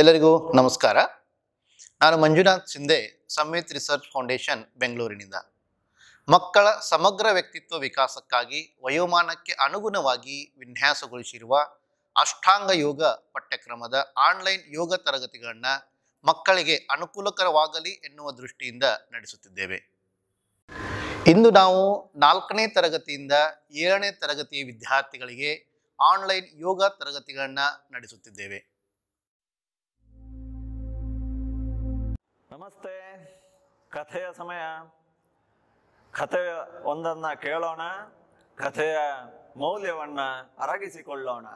ಎಲ್ಲರಿಗೂ ನಮಸ್ಕಾರ ನಾನು ಮಂಜುನಾಥ್ ಸಿಂಧೆ ಸಂಮಿತ್ ರಿಸರ್ಚ್ ಫೌಂಡೇಶನ್ ಬೆಂಗಳೂರಿನಿಂದ ಮಕ್ಕಳ ಸಮಗ್ರ ವ್ಯಕ್ತಿತ್ವ ವಿಕಾಸಕ್ಕಾಗಿ ವಯೋಮಾನಕ್ಕೆ ಅನುಗುಣವಾಗಿ ವಿನ್ಯಾಸಗೊಳಿಸಿರುವ ಅಷ್ಟಾಂಗ ಯೋಗ ಪಠ್ಯಕ್ರಮದ ಆನ್ಲೈನ್ ಯೋಗ ತರಗತಿಗಳನ್ನು ಮಕ್ಕಳಿಗೆ ಅನುಕೂಲಕರವಾಗಲಿ ಎನ್ನುವ ದೃಷ್ಟಿಯಿಂದ ನಡೆಸುತ್ತಿದ್ದೇವೆ ಇಂದು ನಾವು ನಾಲ್ಕನೇ ತರಗತಿಯಿಂದ ಏಳನೇ ತರಗತಿಯ ವಿದ್ಯಾರ್ಥಿಗಳಿಗೆ ಆನ್ಲೈನ್ ಯೋಗ ತರಗತಿಗಳನ್ನು ನಡೆಸುತ್ತಿದ್ದೇವೆ ಕಥೆಯ ಸಮಯ ಕಥೆಯ ಒಂದನ್ನು ಕೇಳೋಣ ಕಥೆಯ ಮೌಲ್ಯವನ್ನ ಅರಗಿಸಿಕೊಳ್ಳೋಣ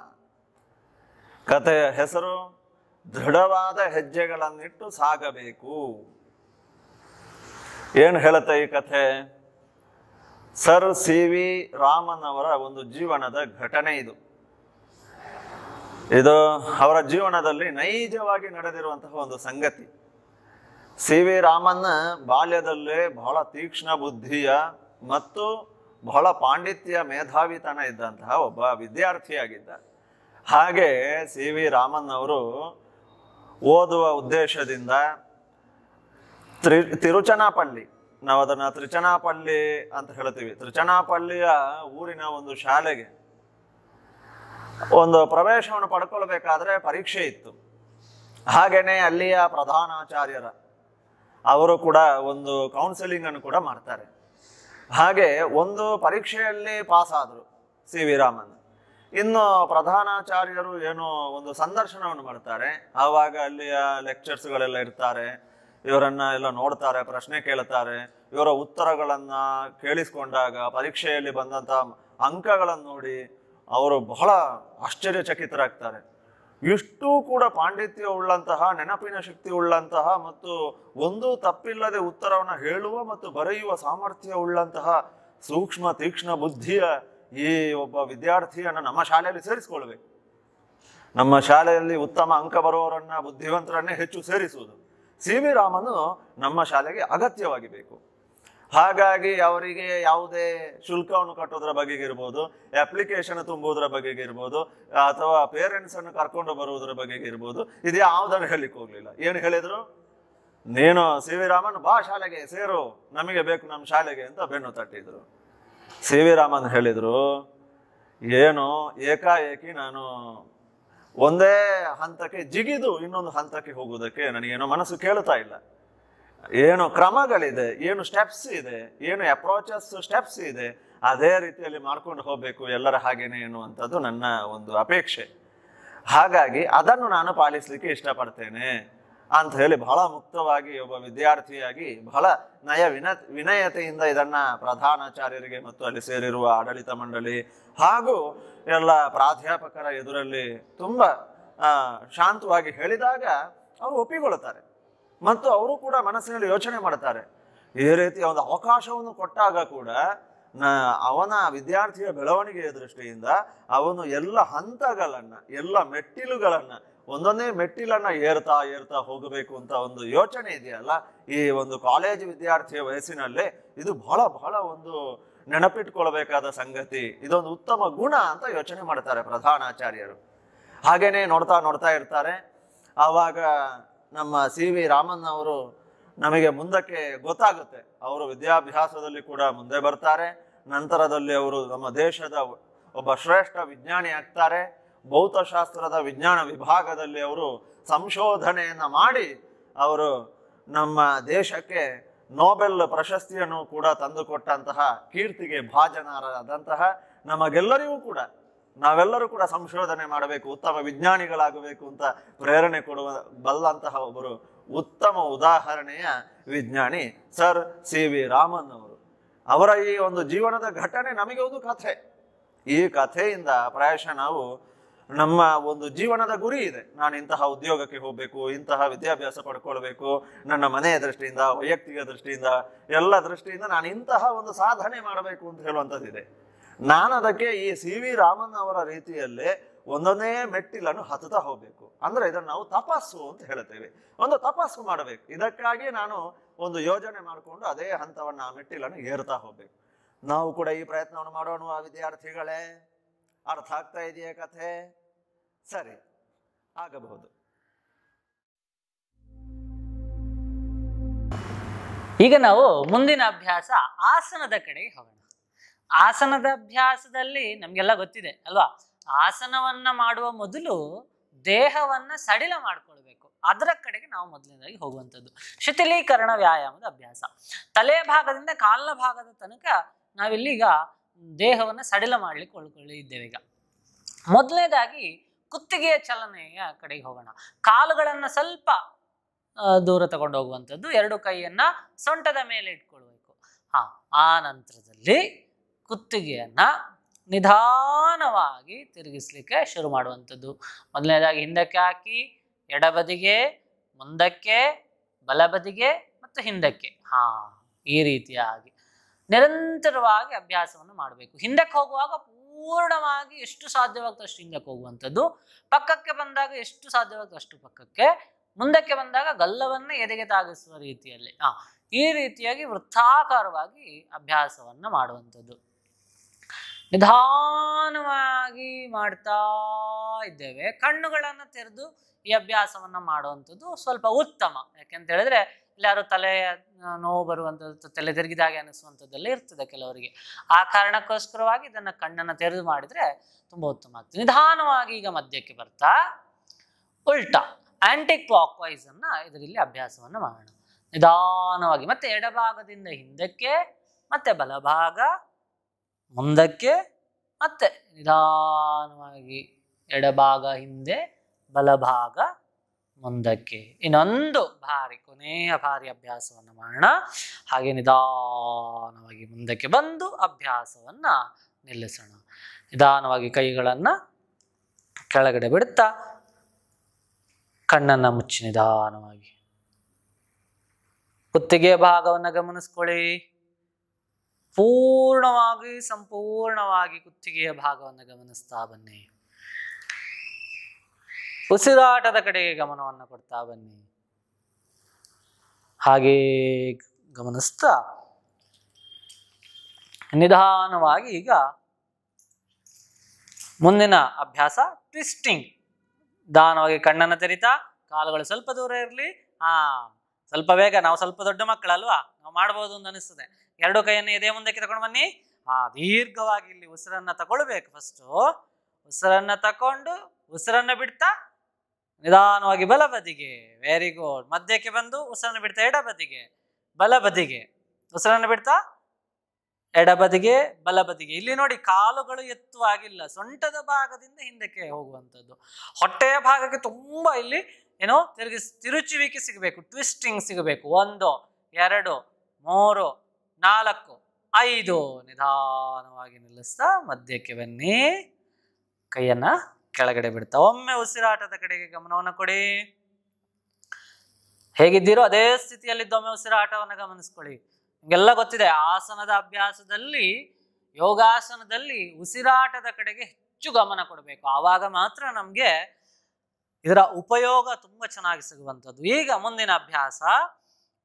ಕಥೆಯ ಹೆಸರು ದೃಢವಾದ ಹೆಜ್ಜೆಗಳನ್ನಿಟ್ಟು ಸಾಗಬೇಕು ಏನು ಹೇಳುತ್ತೆ ಈ ಕಥೆ ಸರ್ ಸಿ ವಿ ರಾಮನ್ ಅವರ ಒಂದು ಜೀವನದ ಘಟನೆ ಇದು ಇದು ಅವರ ಜೀವನದಲ್ಲಿ ನೈಜವಾಗಿ ನಡೆದಿರುವಂತಹ ಒಂದು ಸಂಗತಿ ಸಿ ವಿ ರಾಮನ್ ಬಾಲ್ಯದಲ್ಲೇ ಬಹಳ ತೀಕ್ಷ್ಣ ಬುದ್ಧಿಯ ಮತ್ತು ಬಹಳ ಪಾಂಡಿತ್ಯ ಮೇಧಾವಿತನ ಇದ್ದಂತಹ ಒಬ್ಬ ವಿದ್ಯಾರ್ಥಿಯಾಗಿದ್ದ ಹಾಗೆ ಸಿ ವಿ ರಾಮನ್ ಅವರು ಓದುವ ಉದ್ದೇಶದಿಂದ ತ್ರಿ ತಿರುಚನಾಪಳ್ಳಿ ನಾವು ಅದನ್ನು ತ್ರಿಚನಾಪಲ್ಲಿ ಅಂತ ಹೇಳ್ತೀವಿ ತ್ರಿಚನಾಪಲ್ಲಿಯ ಊರಿನ ಒಂದು ಶಾಲೆಗೆ ಒಂದು ಪ್ರವೇಶವನ್ನು ಪಡ್ಕೊಳ್ಬೇಕಾದ್ರೆ ಪರೀಕ್ಷೆ ಇತ್ತು ಹಾಗೇನೆ ಅಲ್ಲಿಯ ಪ್ರಧಾನಾಚಾರ್ಯರ ಅವರು ಕೂಡ ಒಂದು ಕೌನ್ಸಿಲಿಂಗ್ ಅನ್ನು ಕೂಡ ಮಾಡ್ತಾರೆ ಹಾಗೆ ಒಂದು ಪರೀಕ್ಷೆಯಲ್ಲಿ ಪಾಸ್ ಆದರು ಸಿ ವಿ ರಾಮನ್ ಇನ್ನು ಪ್ರಧಾನಾಚಾರ್ಯರು ಏನೋ ಒಂದು ಸಂದರ್ಶನವನ್ನು ಮಾಡ್ತಾರೆ ಆವಾಗ ಅಲ್ಲಿಯ ಲೆಕ್ಚರ್ಸ್ಗಳೆಲ್ಲ ಇರ್ತಾರೆ ಇವರನ್ನ ಎಲ್ಲ ನೋಡ್ತಾರೆ ಪ್ರಶ್ನೆ ಕೇಳ್ತಾರೆ ಇವರ ಉತ್ತರಗಳನ್ನು ಕೇಳಿಸ್ಕೊಂಡಾಗ ಪರೀಕ್ಷೆಯಲ್ಲಿ ಬಂದಂಥ ಅಂಕಗಳನ್ನು ನೋಡಿ ಅವರು ಬಹಳ ಆಶ್ಚರ್ಯಚಕಿತರಾಗ್ತಾರೆ ಇಷ್ಟೂ ಕೂಡ ಪಾಂಡಿತ್ಯ ಉಳ್ಳಂತಹ ನೆನಪಿನ ಶಕ್ತಿ ಉಳ್ಳಂತಹ ಮತ್ತು ಒಂದೂ ತಪ್ಪಿಲ್ಲದೆ ಉತ್ತರವನ್ನು ಹೇಳುವ ಮತ್ತು ಬರೆಯುವ ಸಾಮರ್ಥ್ಯ ಉಳ್ಳಂತಹ ಸೂಕ್ಷ್ಮ ತೀಕ್ಷ್ಣ ಬುದ್ಧಿಯ ಈ ಒಬ್ಬ ವಿದ್ಯಾರ್ಥಿಯನ್ನು ನಮ್ಮ ಶಾಲೆಯಲ್ಲಿ ಸೇರಿಸಿಕೊಳ್ಬೇಕು ನಮ್ಮ ಶಾಲೆಯಲ್ಲಿ ಉತ್ತಮ ಅಂಕ ಬರುವವರನ್ನ ಬುದ್ಧಿವಂತರನ್ನೇ ಹೆಚ್ಚು ಸೇರಿಸುವುದು ಸಿ ವಿ ರಾಮನು ನಮ್ಮ ಶಾಲೆಗೆ ಅಗತ್ಯವಾಗಿ ಬೇಕು ಹಾಗಾಗಿ ಅವರಿಗೆ ಯಾವುದೇ ಶುಲ್ಕವನ್ನು ಕಟ್ಟೋದ್ರ ಬಗೆಗಿರ್ಬೋದು ಅಪ್ಲಿಕೇಶನ್ ತುಂಬುವುದರ ಬಗೆಗಿರ್ಬೋದು ಅಥವಾ ಪೇರೆಂಟ್ಸ್ ಅನ್ನು ಕರ್ಕೊಂಡು ಬರುವುದರ ಬಗೆಗಿರ್ಬೋದು ಇದು ಯಾವುದನ್ನು ಹೇಳಿಕ್ ಹೋಗ್ಲಿಲ್ಲ ಏನು ಹೇಳಿದ್ರು ನೀನು ಸಿ ವಿ ರಾಮನ್ ಬಾ ಶಾಲೆಗೆ ಸೇರು ನಮಗೆ ಬೇಕು ನಮ್ಮ ಶಾಲೆಗೆ ಅಂತ ಬೆನ್ನು ತಟ್ಟಿದ್ರು ಸಿ ವಿ ರಾಮನ್ ಹೇಳಿದ್ರು ಏನು ಏಕಾಏಕಿ ನಾನು ಒಂದೇ ಹಂತಕ್ಕೆ ಜಿಗಿದು ಇನ್ನೊಂದು ಹಂತಕ್ಕೆ ಹೋಗುವುದಕ್ಕೆ ನನಗೇನೋ ಮನಸ್ಸು ಕೇಳ್ತಾ ಇಲ್ಲ ಏನು ಕ್ರಮಗಳಿದೆ ಏನು ಸ್ಟೆಪ್ಸ್ ಇದೆ ಏನು ಅಪ್ರೋಚಸ್ ಸ್ಟೆಪ್ಸ್ ಇದೆ ಅದೇ ರೀತಿಯಲ್ಲಿ ಮಾಡ್ಕೊಂಡು ಹೋಗಬೇಕು ಎಲ್ಲರ ಹಾಗೇನೆ ಎನ್ನುವಂಥದ್ದು ನನ್ನ ಒಂದು ಅಪೇಕ್ಷೆ ಹಾಗಾಗಿ ಅದನ್ನು ನಾನು ಪಾಲಿಸಲಿಕ್ಕೆ ಇಷ್ಟಪಡ್ತೇನೆ ಅಂತ ಹೇಳಿ ಬಹಳ ಮುಕ್ತವಾಗಿ ಒಬ್ಬ ವಿದ್ಯಾರ್ಥಿಯಾಗಿ ಬಹಳ ನಯ ವಿನ ವಿನಯತೆಯಿಂದ ಇದನ್ನ ಪ್ರಧಾನಾಚಾರ್ಯರಿಗೆ ಮತ್ತು ಅಲ್ಲಿ ಸೇರಿರುವ ಆಡಳಿತ ಮಂಡಳಿ ಹಾಗೂ ಎಲ್ಲ ಪ್ರಾಧ್ಯಾಪಕರ ಎದುರಲ್ಲಿ ತುಂಬ ಶಾಂತವಾಗಿ ಹೇಳಿದಾಗ ಅವರು ಒಪ್ಪಿಕೊಳ್ಳುತ್ತಾರೆ ಮತ್ತು ಅವರು ಕೂಡ ಮನಸ್ಸಿನಲ್ಲಿ ಯೋಚನೆ ಮಾಡ್ತಾರೆ ಈ ರೀತಿ ಒಂದು ಅವಕಾಶವನ್ನು ಕೊಟ್ಟಾಗ ಕೂಡ ಅವನ ವಿದ್ಯಾರ್ಥಿಯ ಬೆಳವಣಿಗೆಯ ದೃಷ್ಟಿಯಿಂದ ಅವನು ಎಲ್ಲ ಹಂತಗಳನ್ನು ಎಲ್ಲ ಮೆಟ್ಟಿಲುಗಳನ್ನು ಒಂದೊಂದೇ ಮೆಟ್ಟಿಲನ್ನು ಏರ್ತಾ ಏರ್ತಾ ಹೋಗಬೇಕು ಅಂತ ಒಂದು ಯೋಚನೆ ಇದೆಯಲ್ಲ ಈ ಒಂದು ಕಾಲೇಜು ವಿದ್ಯಾರ್ಥಿಯ ವಯಸ್ಸಿನಲ್ಲಿ ಇದು ಬಹಳ ಬಹಳ ಒಂದು ನೆನಪಿಟ್ಕೊಳ್ಬೇಕಾದ ಸಂಗತಿ ಇದೊಂದು ಉತ್ತಮ ಗುಣ ಅಂತ ಯೋಚನೆ ಮಾಡ್ತಾರೆ ಪ್ರಧಾನಾಚಾರ್ಯರು ಹಾಗೇನೆ ನೋಡ್ತಾ ನೋಡ್ತಾ ಇರ್ತಾರೆ ಆವಾಗ ನಮ್ಮ ಸಿ ವಿ ರಾಮನ್ ಅವರು ನಮಗೆ ಮುಂದಕ್ಕೆ ಗೊತ್ತಾಗುತ್ತೆ ಅವರು ವಿದ್ಯಾಭ್ಯಾಸದಲ್ಲಿ ಕೂಡ ಮುಂದೆ ಬರ್ತಾರೆ ನಂತರದಲ್ಲಿ ಅವರು ನಮ್ಮ ದೇಶದ ಒಬ್ಬ ಶ್ರೇಷ್ಠ ವಿಜ್ಞಾನಿ ಆಗ್ತಾರೆ ಭೌತಶಾಸ್ತ್ರದ ವಿಜ್ಞಾನ ವಿಭಾಗದಲ್ಲಿ ಅವರು ಸಂಶೋಧನೆಯನ್ನು ಮಾಡಿ ಅವರು ನಮ್ಮ ದೇಶಕ್ಕೆ ನೋಬೆಲ್ ಪ್ರಶಸ್ತಿಯನ್ನು ಕೂಡ ತಂದುಕೊಟ್ಟಂತಹ ಕೀರ್ತಿಗೆ ಭಾಜನರಾದಂತಹ ನಮಗೆಲ್ಲರಿಗೂ ಕೂಡ ನಾವೆಲ್ಲರೂ ಕೂಡ ಸಂಶೋಧನೆ ಮಾಡಬೇಕು ಉತ್ತಮ ವಿಜ್ಞಾನಿಗಳಾಗಬೇಕು ಅಂತ ಪ್ರೇರಣೆ ಕೊಡುವ ಬಲ್ಲಂತಹ ಒಬ್ಬರು ಉತ್ತಮ ಉದಾಹರಣೆಯ ವಿಜ್ಞಾನಿ ಸರ್ ಸಿ ವಿ ರಾಮನ್ ಅವರು ಅವರ ಈ ಒಂದು ಜೀವನದ ಘಟನೆ ನಮಗೆ ಒಂದು ಕಥೆ ಈ ಕಥೆಯಿಂದ ಪ್ರಾಯಶಃ ನಾವು ನಮ್ಮ ಒಂದು ಜೀವನದ ಗುರಿ ಇದೆ ನಾನು ಇಂತಹ ಉದ್ಯೋಗಕ್ಕೆ ಹೋಗಬೇಕು ಇಂತಹ ವಿದ್ಯಾಭ್ಯಾಸ ಪಡ್ಕೊಳ್ಬೇಕು ನನ್ನ ಮನೆಯ ದೃಷ್ಟಿಯಿಂದ ವೈಯಕ್ತಿಕ ದೃಷ್ಟಿಯಿಂದ ಎಲ್ಲ ದೃಷ್ಟಿಯಿಂದ ನಾನು ಇಂತಹ ಒಂದು ಸಾಧನೆ ಮಾಡಬೇಕು ಅಂತ ಹೇಳುವಂಥದ್ದಿದೆ ನಾನು ಅದಕ್ಕೆ ಈ ಸಿ ವಿ ರಾಮನ್ ಅವರ ರೀತಿಯಲ್ಲಿ ಒಂದೊಂದೇ ಮೆಟ್ಟಿಲನ್ನು ಹತ್ತುತ್ತಾ ಹೋಗಬೇಕು ಅಂದ್ರೆ ಇದನ್ನು ನಾವು ತಪಾಸು ಅಂತ ಹೇಳ್ತೇವೆ ಒಂದು ತಪಾಸು ಮಾಡಬೇಕು ಇದಕ್ಕಾಗಿ ನಾನು ಒಂದು ಯೋಜನೆ ಮಾಡಿಕೊಂಡು ಅದೇ ಹಂತವನ್ನು ಆ ಮೆಟ್ಟಿಲನ್ನು ಏರ್ತಾ ಹೋಗ್ಬೇಕು ನಾವು ಕೂಡ ಈ ಪ್ರಯತ್ನವನ್ನು ಮಾಡೋಣ ಆ ವಿದ್ಯಾರ್ಥಿಗಳೇ ಅರ್ಥ ಆಗ್ತಾ ಇದೆಯಾ ಕಥೆ ಸರಿ ಆಗಬಹುದು ಈಗ ನಾವು ಮುಂದಿನ ಅಭ್ಯಾಸ ಆಸನದ ಕಡೆಗೆ ಹೋಗೋಣ ಆಸನದ ಅಭ್ಯಾಸದಲ್ಲಿ ನಮಗೆಲ್ಲ ಗೊತ್ತಿದೆ ಅಲ್ವಾ ಆಸನವನ್ನ ಮಾಡುವ ಮೊದಲು ದೇಹವನ್ನ ಸಡಿಲ ಮಾಡ್ಕೊಳ್ಬೇಕು ಅದರ ಕಡೆಗೆ ನಾವು ಮೊದಲನೇದಾಗಿ ಹೋಗುವಂಥದ್ದು ಶಿಥಿಲೀಕರಣ ವ್ಯಾಯಾಮದ ಅಭ್ಯಾಸ ತಲೆಯ ಭಾಗದಿಂದ ಕಾಲ ಭಾಗದ ತನಕ ನಾವಿಲ್ಲಿಗ ದೇಹವನ್ನ ಸಡಿಲ ಮಾಡ್ಲಿಕ್ಕೆ ಇದ್ದೇವೆ ಈಗ ಮೊದಲನೇದಾಗಿ ಕುತ್ತಿಗೆಯ ಚಲನೆಯ ಕಡೆಗೆ ಹೋಗೋಣ ಕಾಲುಗಳನ್ನು ಸ್ವಲ್ಪ ದೂರ ತಗೊಂಡು ಹೋಗುವಂಥದ್ದು ಎರಡು ಕೈಯನ್ನ ಸೊಂಟದ ಮೇಲೆ ಇಟ್ಕೊಳ್ಬೇಕು ಹಾ ಆ ನಂತರದಲ್ಲಿ ಕುತ್ತಿಗೆಯನ್ನು ನಿಧಾನವಾಗಿ ತಿರುಗಿಸ್ಲಿಕ್ಕೆ ಶುರು ಮಾಡುವಂಥದ್ದು ಮೊದಲನೇದಾಗಿ ಹಿಂದಕ್ಕೆ ಹಾಕಿ ಎಡಬದಿಗೆ ಮುಂದಕ್ಕೆ ಬಲಬದಿಗೆ ಮತ್ತು ಹಿಂದಕ್ಕೆ ಹಾ ಈ ರೀತಿಯಾಗಿ ನಿರಂತರವಾಗಿ ಅಭ್ಯಾಸವನ್ನು ಮಾಡಬೇಕು ಹಿಂದಕ್ಕೆ ಹೋಗುವಾಗ ಪೂರ್ಣವಾಗಿ ಎಷ್ಟು ಸಾಧ್ಯವಾಗುತ್ತೋ ಅಷ್ಟು ಹಿಂದಕ್ಕೆ ಹೋಗುವಂಥದ್ದು ಪಕ್ಕಕ್ಕೆ ಬಂದಾಗ ಎಷ್ಟು ಸಾಧ್ಯವಾಗುತ್ತೋ ಅಷ್ಟು ಪಕ್ಕಕ್ಕೆ ಮುಂದಕ್ಕೆ ಬಂದಾಗ ಗಲ್ಲವನ್ನು ಎದೆಗೆ ತಾಗಿಸುವ ರೀತಿಯಲ್ಲಿ ಆ ಈ ರೀತಿಯಾಗಿ ವೃತ್ತಾಕಾರವಾಗಿ ಅಭ್ಯಾಸವನ್ನು ಮಾಡುವಂಥದ್ದು ನಿಧಾನವಾಗಿ ಮಾಡ್ತಾ ಇದ್ದೇವೆ ಕಣ್ಣುಗಳನ್ನು ತೆರೆದು ಈ ಅಭ್ಯಾಸವನ್ನ ಮಾಡುವಂಥದ್ದು ಸ್ವಲ್ಪ ಉತ್ತಮ ಯಾಕೆಂತ ಹೇಳಿದ್ರೆ ಎಲ್ಲಾರು ತಲೆ ನೋವು ಬರುವಂಥದ್ದು ತಲೆ ತಿರುಗಿದಾಗೆ ಅನಿಸುವಂಥದ್ದೆಲ್ಲ ಇರ್ತದೆ ಕೆಲವರಿಗೆ ಆ ಕಾರಣಕ್ಕೋಸ್ಕರವಾಗಿ ಇದನ್ನ ಕಣ್ಣನ್ನು ತೆರೆದು ಮಾಡಿದ್ರೆ ತುಂಬಾ ಉತ್ತಮ ಆಗ್ತದೆ ನಿಧಾನವಾಗಿ ಈಗ ಮಧ್ಯಕ್ಕೆ ಬರ್ತಾ ಉಲ್ಟಾ ಆಂಟಿ ಕ್ಲಾಕ್ ವೈಸ್ ಅನ್ನ ಇದರಲ್ಲಿ ಅಭ್ಯಾಸವನ್ನ ಮಾಡೋಣ ನಿಧಾನವಾಗಿ ಮತ್ತೆ ಎಡಭಾಗದಿಂದ ಹಿಂದಕ್ಕೆ ಮತ್ತೆ ಬಲಭಾಗ ಮುಂದಕ್ಕೆ ಮತ್ತೆ ನಿಧಾನವಾಗಿ ಎಡಭಾಗ ಹಿಂದೆ ಬಲಭಾಗ ಮುಂದಕ್ಕೆ ಇನ್ನೊಂದು ಭಾರಿ ಕೊನೆಯ ಭಾರಿ ಅಭ್ಯಾಸವನ್ನು ಮಾಡೋಣ ಹಾಗೆ ನಿಧಾನವಾಗಿ ಮುಂದಕ್ಕೆ ಬಂದು ಅಭ್ಯಾಸವನ್ನು ನಿಲ್ಲಿಸೋಣ ನಿಧಾನವಾಗಿ ಕೈಗಳನ್ನು ಕೆಳಗಡೆ ಬಿಡುತ್ತಾ ಕಣ್ಣನ್ನು ಮುಚ್ಚಿ ನಿಧಾನವಾಗಿ ಕುತ್ತಿಗೆಯ ಭಾಗವನ್ನು ಗಮನಿಸ್ಕೊಳ್ಳಿ ಪೂರ್ಣವಾಗಿ ಸಂಪೂರ್ಣವಾಗಿ ಕುತ್ತಿಗೆಯ ಭಾಗವನ್ನು ಗಮನಿಸ್ತಾ ಬನ್ನಿ ಉಸಿರಾಟದ ಕಡೆಗೆ ಗಮನವನ್ನು ಕೊಡ್ತಾ ಬನ್ನಿ ಹಾಗೆ ಗಮನಿಸ್ತಾ ನಿಧಾನವಾಗಿ ಈಗ ಮುಂದಿನ ಅಭ್ಯಾಸ ಟ್ವಿಸ್ಟಿಂಗ್ ನಿಧಾನವಾಗಿ ಕಣ್ಣನ್ನು ತೆರಿತಾ ಕಾಲುಗಳು ಸ್ವಲ್ಪ ದೂರ ಇರಲಿ ಆ ಸ್ವಲ್ಪ ಬೇಗ ನಾವು ಸ್ವಲ್ಪ ದೊಡ್ಡ ಮಕ್ಕಳಲ್ವಾ ನಾವು ಮಾಡ್ಬೋದು ಅಂತ ಅನಿಸ್ತದೆ ಎರಡು ಕೈಯನ್ನು ಎದೆ ಮುಂದಕ್ಕೆ ತಗೊಂಡು ಬನ್ನಿ ಆ ದೀರ್ಘವಾಗಿ ಇಲ್ಲಿ ಉಸಿರನ್ನ ತಗೊಳ್ಬೇಕು ಫಸ್ಟ್ ಉಸಿರನ್ನ ತಕೊಂಡು ಉಸಿರನ್ನ ಬಿಡ್ತಾ ನಿಧಾನವಾಗಿ ಬಲ ಬದಿಗೆ ವೆರಿ ಗುಡ್ ಮಧ್ಯಕ್ಕೆ ಬಂದು ಉಸಿರನ್ನ ಬಿಡ್ತಾ ಎಡ ಬದಿಗೆ ಬಲ ಬದಿಗೆ ಉಸಿರನ್ನ ಬಿಡ್ತಾ ಎಡ ಬದಿಗೆ ಬಲ ಬದಿಗೆ ಇಲ್ಲಿ ನೋಡಿ ಕಾಲುಗಳು ಎತ್ತುವಾಗಿಲ್ಲ ಸೊಂಟದ ಭಾಗದಿಂದ ಹಿಂದಕ್ಕೆ ಹೋಗುವಂಥದ್ದು ಹೊಟ್ಟೆಯ ಭಾಗಕ್ಕೆ ತುಂಬಾ ಇಲ್ಲಿ ಏನೋ ತಿರುಗಿಸ್ ತಿರುಚುವಿಕೆ ಸಿಗಬೇಕು ಟ್ವಿಸ್ಟಿಂಗ್ ಸಿಗಬೇಕು ಒಂದು ಎರಡು ಮೂರು ನಾಲ್ಕು ಐದು ನಿಧಾನವಾಗಿ ನಿಲ್ಲಿಸ್ತಾ ಮಧ್ಯಕ್ಕೆ ಬನ್ನಿ ಕೈಯನ್ನ ಕೆಳಗಡೆ ಬಿಡ್ತಾ ಒಮ್ಮೆ ಉಸಿರಾಟದ ಕಡೆಗೆ ಗಮನವನ್ನು ಕೊಡಿ ಹೇಗಿದ್ದೀರೋ ಅದೇ ಸ್ಥಿತಿಯಲ್ಲಿದ್ದ ಒಮ್ಮೆ ಉಸಿರಾಟವನ್ನು ಗಮನಿಸ್ಕೊಳ್ಳಿ ನಿಮಗೆಲ್ಲ ಗೊತ್ತಿದೆ ಆಸನದ ಅಭ್ಯಾಸದಲ್ಲಿ ಯೋಗಾಸನದಲ್ಲಿ ಉಸಿರಾಟದ ಕಡೆಗೆ ಹೆಚ್ಚು ಗಮನ ಕೊಡಬೇಕು ಆವಾಗ ಮಾತ್ರ ನಮಗೆ ಇದರ ಉಪಯೋಗ ತುಂಬಾ ಚೆನ್ನಾಗಿ ಸಿಗುವಂಥದ್ದು ಈಗ ಮುಂದಿನ ಅಭ್ಯಾಸ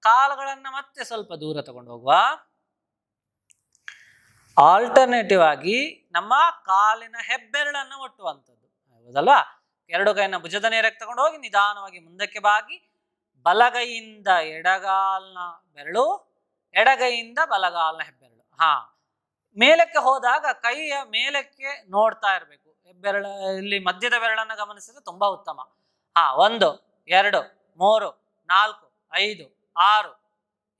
ಕಾಲುಗಳನ್ನ ಮತ್ತೆ ಸ್ವಲ್ಪ ದೂರ ತಗೊಂಡು ಹೋಗುವ ಆಲ್ಟರ್ನೇಟಿವ್ ಆಗಿ ನಮ್ಮ ಕಾಲಿನ ಹೆಬ್ಬೆರಳನ್ನು ಒಟ್ಟುವಂಥದ್ದು ಹೌದಲ್ವಾ ಎರಡು ಕೈಯನ್ನು ಭುಜದ ನೇರಕ್ಕೆ ತಗೊಂಡು ಹೋಗಿ ನಿಧಾನವಾಗಿ ಮುಂದಕ್ಕೆ ಬಾಗಿ ಬಲಗೈಯಿಂದ ಎಡಗಾಲ್ನ ಬೆರಳು ಎಡಗೈಯಿಂದ ಬಲಗಾಲ್ನ ಹೆಬ್ಬೆರಳು ಹಾ ಮೇಲಕ್ಕೆ ಹೋದಾಗ ಕೈಯ ಮೇಲಕ್ಕೆ ನೋಡ್ತಾ ಇರಬೇಕು ಬೆರಳ ಇಲ್ಲಿ ಮಧ್ಯದ ಬೆರಳನ್ನು ಗಮನಿಸಿದ್ರೆ ತುಂಬಾ ಉತ್ತಮ ಹಾ ಒಂದು ಎರಡು ಮೂರು ನಾಲ್ಕು ಐದು ಆರು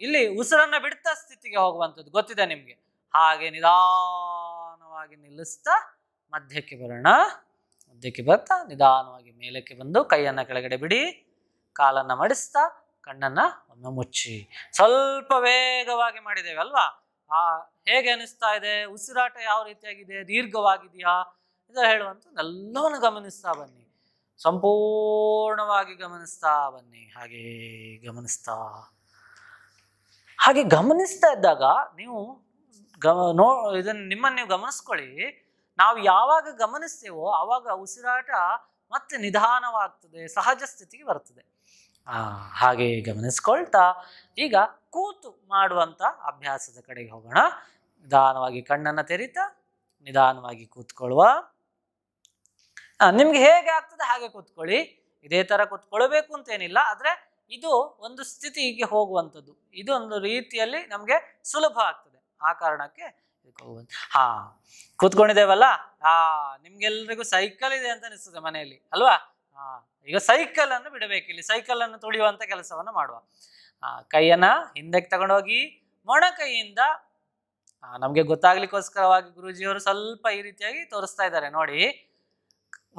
ಇಲ್ಲಿ ಉಸಿರನ್ನ ಬಿಡ್ತಾ ಸ್ಥಿತಿಗೆ ಹೋಗುವಂಥದ್ದು ಗೊತ್ತಿದೆ ನಿಮ್ಗೆ ಹಾಗೆ ನಿಧಾನವಾಗಿ ನಿಲ್ಲಿಸ್ತಾ ಮಧ್ಯಕ್ಕೆ ಬರೋಣ ಮಧ್ಯಕ್ಕೆ ಬರ್ತಾ ನಿಧಾನವಾಗಿ ಮೇಲಕ್ಕೆ ಬಂದು ಕೈಯನ್ನ ಕೆಳಗಡೆ ಬಿಡಿ ಕಾಲನ್ನ ಮಡಿಸ್ತಾ ಕಣ್ಣನ್ನ ಒಮ್ಮೆ ಮುಚ್ಚಿ ಸ್ವಲ್ಪ ವೇಗವಾಗಿ ಮಾಡಿದ್ದೇವೆ ಅಲ್ವಾ ಆ ಹೇಗೆ ಅನಿಸ್ತಾ ಇದೆ ಉಸಿರಾಟ ಯಾವ ರೀತಿಯಾಗಿದೆ ದೀರ್ಘವಾಗಿದೆಯಾ ಇದು ಎಲ್ಲವನ್ನು ಗಮನಿಸ್ತಾ ಬನ್ನಿ ಸಂಪೂರ್ಣವಾಗಿ ಗಮನಿಸ್ತಾ ಬನ್ನಿ ಹಾಗೆ ಗಮನಿಸ್ತಾ ಹಾಗೆ ಗಮನಿಸ್ತಾ ಇದ್ದಾಗ ನೀವು ಗ ನೋ ಇದನ್ನು ನಿಮ್ಮನ್ನು ನೀವು ಗಮನಿಸ್ಕೊಳ್ಳಿ ನಾವು ಯಾವಾಗ ಗಮನಿಸ್ತೇವೋ ಆವಾಗ ಉಸಿರಾಟ ಮತ್ತೆ ನಿಧಾನವಾಗ್ತದೆ ಸಹಜ ಸ್ಥಿತಿಗೆ ಬರ್ತದೆ ಹಾಗೆ ಗಮನಿಸ್ಕೊಳ್ತಾ ಈಗ ಕೂತು ಮಾಡುವಂಥ ಅಭ್ಯಾಸದ ಕಡೆಗೆ ಹೋಗೋಣ ನಿಧಾನವಾಗಿ ಕಣ್ಣನ್ನು ತೆರೀತಾ ನಿಧಾನವಾಗಿ ಕೂತ್ಕೊಳ್ಳುವ ನಿಮ್ಗೆ ಹೇಗೆ ಆಗ್ತದೆ ಹಾಗೆ ಕೂತ್ಕೊಳ್ಳಿ ಇದೇ ತರ ಕುತ್ಕೊಳ್ಬೇಕು ಅಂತ ಏನಿಲ್ಲ ಆದ್ರೆ ಇದು ಒಂದು ಸ್ಥಿತಿಗೆ ಹೋಗುವಂಥದ್ದು ಇದು ಒಂದು ರೀತಿಯಲ್ಲಿ ನಮ್ಗೆ ಸುಲಭ ಆಗ್ತದೆ ಆ ಕಾರಣಕ್ಕೆ ಹಾ ಕೂತ್ಕೊಂಡಿದ್ದೇವಲ್ಲ ಆ ನಿಮ್ಗೆಲ್ರಿಗೂ ಸೈಕಲ್ ಇದೆ ಅಂತ ಅನಿಸ್ತದೆ ಮನೆಯಲ್ಲಿ ಅಲ್ವಾ ಹಾ ಈಗ ಸೈಕಲ್ ಅನ್ನು ಬಿಡಬೇಕು ಇಲ್ಲಿ ಸೈಕಲ್ ಅನ್ನು ತುಳಿಯುವಂತ ಕೆಲಸವನ್ನು ಮಾಡುವ ಆ ಕೈಯನ್ನ ಹಿಂದಕ್ಕೆ ತಗೊಂಡೋಗಿ ಮೊಣಕೈಯಿಂದ ನಮ್ಗೆ ಗೊತ್ತಾಗ್ಲಿಕ್ಕೋಸ್ಕರವಾಗಿ ಗುರುಜಿಯವರು ಸ್ವಲ್ಪ ಈ ರೀತಿಯಾಗಿ ತೋರಿಸ್ತಾ ಇದ್ದಾರೆ ನೋಡಿ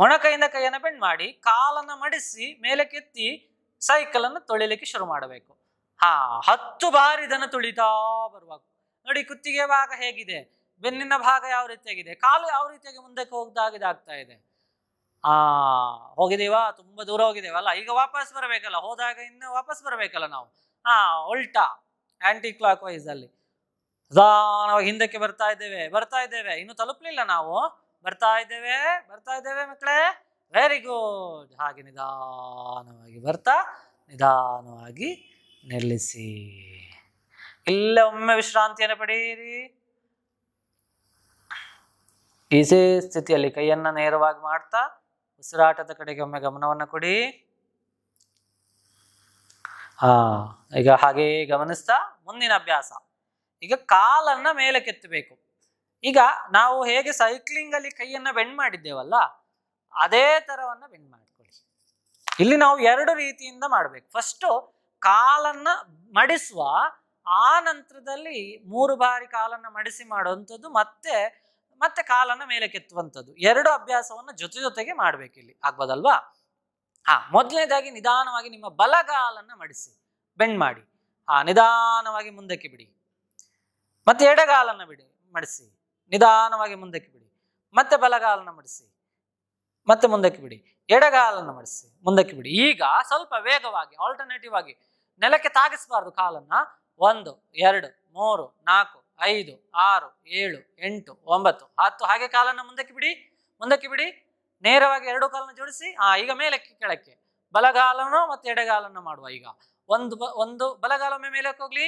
ಮೊಣಕೈಯಿಂದ ಕೈಯನ್ನು ಬೆಂಡ್ ಮಾಡಿ ಕಾಲನ್ನು ಮಡಿಸಿ ಮೇಲೆ ಕೆತ್ತಿ ಸೈಕಲ್ ಅನ್ನು ತೊಳಿಲಿಕ್ಕೆ ಶುರು ಮಾಡಬೇಕು ಹಾ ಹತ್ತು ಬಾರಿ ಇದನ್ನು ತುಳಿತಾ ಬರುವಾಗ ನೋಡಿ ಕುತ್ತಿಗೆ ಭಾಗ ಹೇಗಿದೆ ಬೆನ್ನಿನ ಭಾಗ ಯಾವ ರೀತಿಯಾಗಿದೆ ಕಾಲು ಯಾವ ರೀತಿಯಾಗಿ ಮುಂದಕ್ಕೆ ಹೋಗ್ದಾಗ ಆಗ್ತಾ ಇದೆ ಆ ಹೋಗಿದೀವಾ ತುಂಬಾ ದೂರ ಹೋಗಿದ್ದೇವಲ್ಲ ಈಗ ವಾಪಸ್ ಬರಬೇಕಲ್ಲ ಹೋದಾಗ ಇನ್ನು ವಾಪಸ್ ಬರಬೇಕಲ್ಲ ನಾವು ಹಾ ಉಲ್ಟಾ ಆಂಟಿ ಕ್ಲಾಕ್ ವೈಸ್ ಅಲ್ಲಿ ಹಿಂದಕ್ಕೆ ಬರ್ತಾ ಇದ್ದೇವೆ ಬರ್ತಾ ಇದ್ದೇವೆ ಇನ್ನು ತಲುಪಲಿಲ್ಲ ನಾವು ಬರ್ತಾ ಇದ್ದೇವೆ ಬರ್ತಾ ಇದ್ದೇವೆ ಮಕ್ಕಳೇ ವೆರಿ ಗುಡ್ ಹಾಗೆ ನಿಧಾನವಾಗಿ ಬರ್ತಾ ನಿಧಾನವಾಗಿ ನಿಲ್ಲಿಸಿ ಇಲ್ಲ ಒಮ್ಮೆ ವಿಶ್ರಾಂತಿಯನ್ನು ಪಡೆಯಿರಿ ಇದೇ ಸ್ಥಿತಿಯಲ್ಲಿ ಕೈಯನ್ನು ನೇರವಾಗಿ ಮಾಡ್ತಾ ಉಸಿರಾಟದ ಕಡೆಗೆ ಒಮ್ಮೆ ಗಮನವನ್ನು ಕೊಡಿ ಹಾ ಈಗ ಹಾಗೆ ಗಮನಿಸ್ತಾ ಮುಂದಿನ ಅಭ್ಯಾಸ ಈಗ ಕಾಲನ್ನ ಮೇಲೆ ಕೆತ್ತಬೇಕು ಈಗ ನಾವು ಹೇಗೆ ಸೈಕ್ಲಿಂಗ್ ಅಲ್ಲಿ ಕೈಯನ್ನ ಬೆಂಡ್ ಮಾಡಿದ್ದೇವಲ್ಲ ಅದೇ ತರವನ್ನ ಬೆಂಡ್ ಮಾಡ್ಕೊಳ್ಳಿ ಇಲ್ಲಿ ನಾವು ಎರಡು ರೀತಿಯಿಂದ ಮಾಡ್ಬೇಕು ಫಸ್ಟ್ ಕಾಲನ್ನ ಮಡಿಸುವ ಆ ನಂತರದಲ್ಲಿ ಮೂರು ಬಾರಿ ಕಾಲನ್ನ ಮಡಿಸಿ ಮಾಡುವಂಥದ್ದು ಮತ್ತೆ ಮತ್ತೆ ಕಾಲನ್ನ ಮೇಲೆ ಕೆತ್ತುವಂಥದ್ದು ಎರಡು ಅಭ್ಯಾಸವನ್ನ ಜೊತೆ ಜೊತೆಗೆ ಮಾಡ್ಬೇಕು ಇಲ್ಲಿ ಆಗ್ಬೋದಲ್ವಾ ಹಾ ಮೊದಲನೇದಾಗಿ ನಿಧಾನವಾಗಿ ನಿಮ್ಮ ಬಲಗಾಲನ್ನ ಮಡಿಸಿ ಬೆಂಡ್ ಮಾಡಿ ಹಾ ನಿಧಾನವಾಗಿ ಮುಂದಕ್ಕೆ ಬಿಡಿ ಮತ್ತೆ ಎಡಗಾಲನ್ನ ಬಿಡಿ ಮಡಿಸಿ ನಿಧಾನವಾಗಿ ಮುಂದಕ್ಕೆ ಬಿಡಿ ಮತ್ತೆ ಬಲಗಾಲನ್ನು ಮಡಿಸಿ ಮತ್ತೆ ಮುಂದಕ್ಕೆ ಬಿಡಿ ಎಡಗಾಲನ್ನು ಮಡಿಸಿ ಮುಂದಕ್ಕೆ ಬಿಡಿ ಈಗ ಸ್ವಲ್ಪ ವೇಗವಾಗಿ ಆಲ್ಟರ್ನೇಟಿವ್ ಆಗಿ ನೆಲಕ್ಕೆ ತಾಗಿಸಬಾರ್ದು ಕಾಲನ್ನು ಒಂದು ಎರಡು ಮೂರು ನಾಲ್ಕು ಐದು ಆರು ಏಳು ಎಂಟು ಒಂಬತ್ತು ಹತ್ತು ಹಾಗೆ ಕಾಲನ್ನು ಮುಂದಕ್ಕೆ ಬಿಡಿ ಮುಂದಕ್ಕೆ ಬಿಡಿ ನೇರವಾಗಿ ಎರಡು ಕಾಲನ್ನು ಜೋಡಿಸಿ ಆ ಈಗ ಮೇಲಕ್ಕೆ ಕೆಳಕ್ಕೆ ಬಲಗಾಲನು ಮತ್ತೆ ಎಡಗಾಲನ್ನು ಮಾಡುವ ಈಗ ಒಂದು ಬ ಒಂದು ಬಲಗಾಲ ಮೇಲಕ್ಕೆ ಹೋಗ್ಲಿ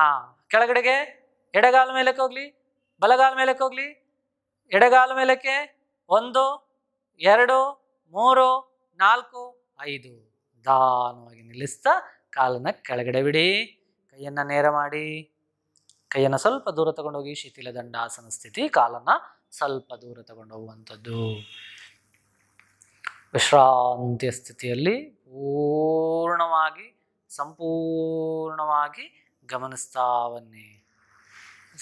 ಹಾ ಕೆಳಗಡೆಗೆ ಎಡಗಾಲ ಮೇಲಕ್ಕೆ ಹೋಗ್ಲಿ ಬಲಗಾಲ ಮೇಲಕ್ಕೆ ಹೋಗ್ಲಿ ಎಡಗಾಲ ಮೇಲಕ್ಕೆ ಒಂದು ಎರಡು ಮೂರು ನಾಲ್ಕು ಐದು ನಿಧಾನವಾಗಿ ನಿಲ್ಲಿಸ್ತಾ ಕಾಲನ್ನು ಕೆಳಗಡೆ ಬಿಡಿ ಕೈಯನ್ನು ನೇರ ಮಾಡಿ ಕೈಯನ್ನು ಸ್ವಲ್ಪ ದೂರ ತಗೊಂಡೋಗಿ ಶಿಥಿಲ ದಂಡಾಸನ ಸ್ಥಿತಿ ಕಾಲನ್ನು ಸ್ವಲ್ಪ ದೂರ ತಗೊಂಡೋಗುವಂಥದ್ದು ವಿಶ್ರಾಂತಿಯ ಸ್ಥಿತಿಯಲ್ಲಿ ಪೂರ್ಣವಾಗಿ ಸಂಪೂರ್ಣವಾಗಿ ಗಮನಿಸ್ತಾ ಬನ್ನಿ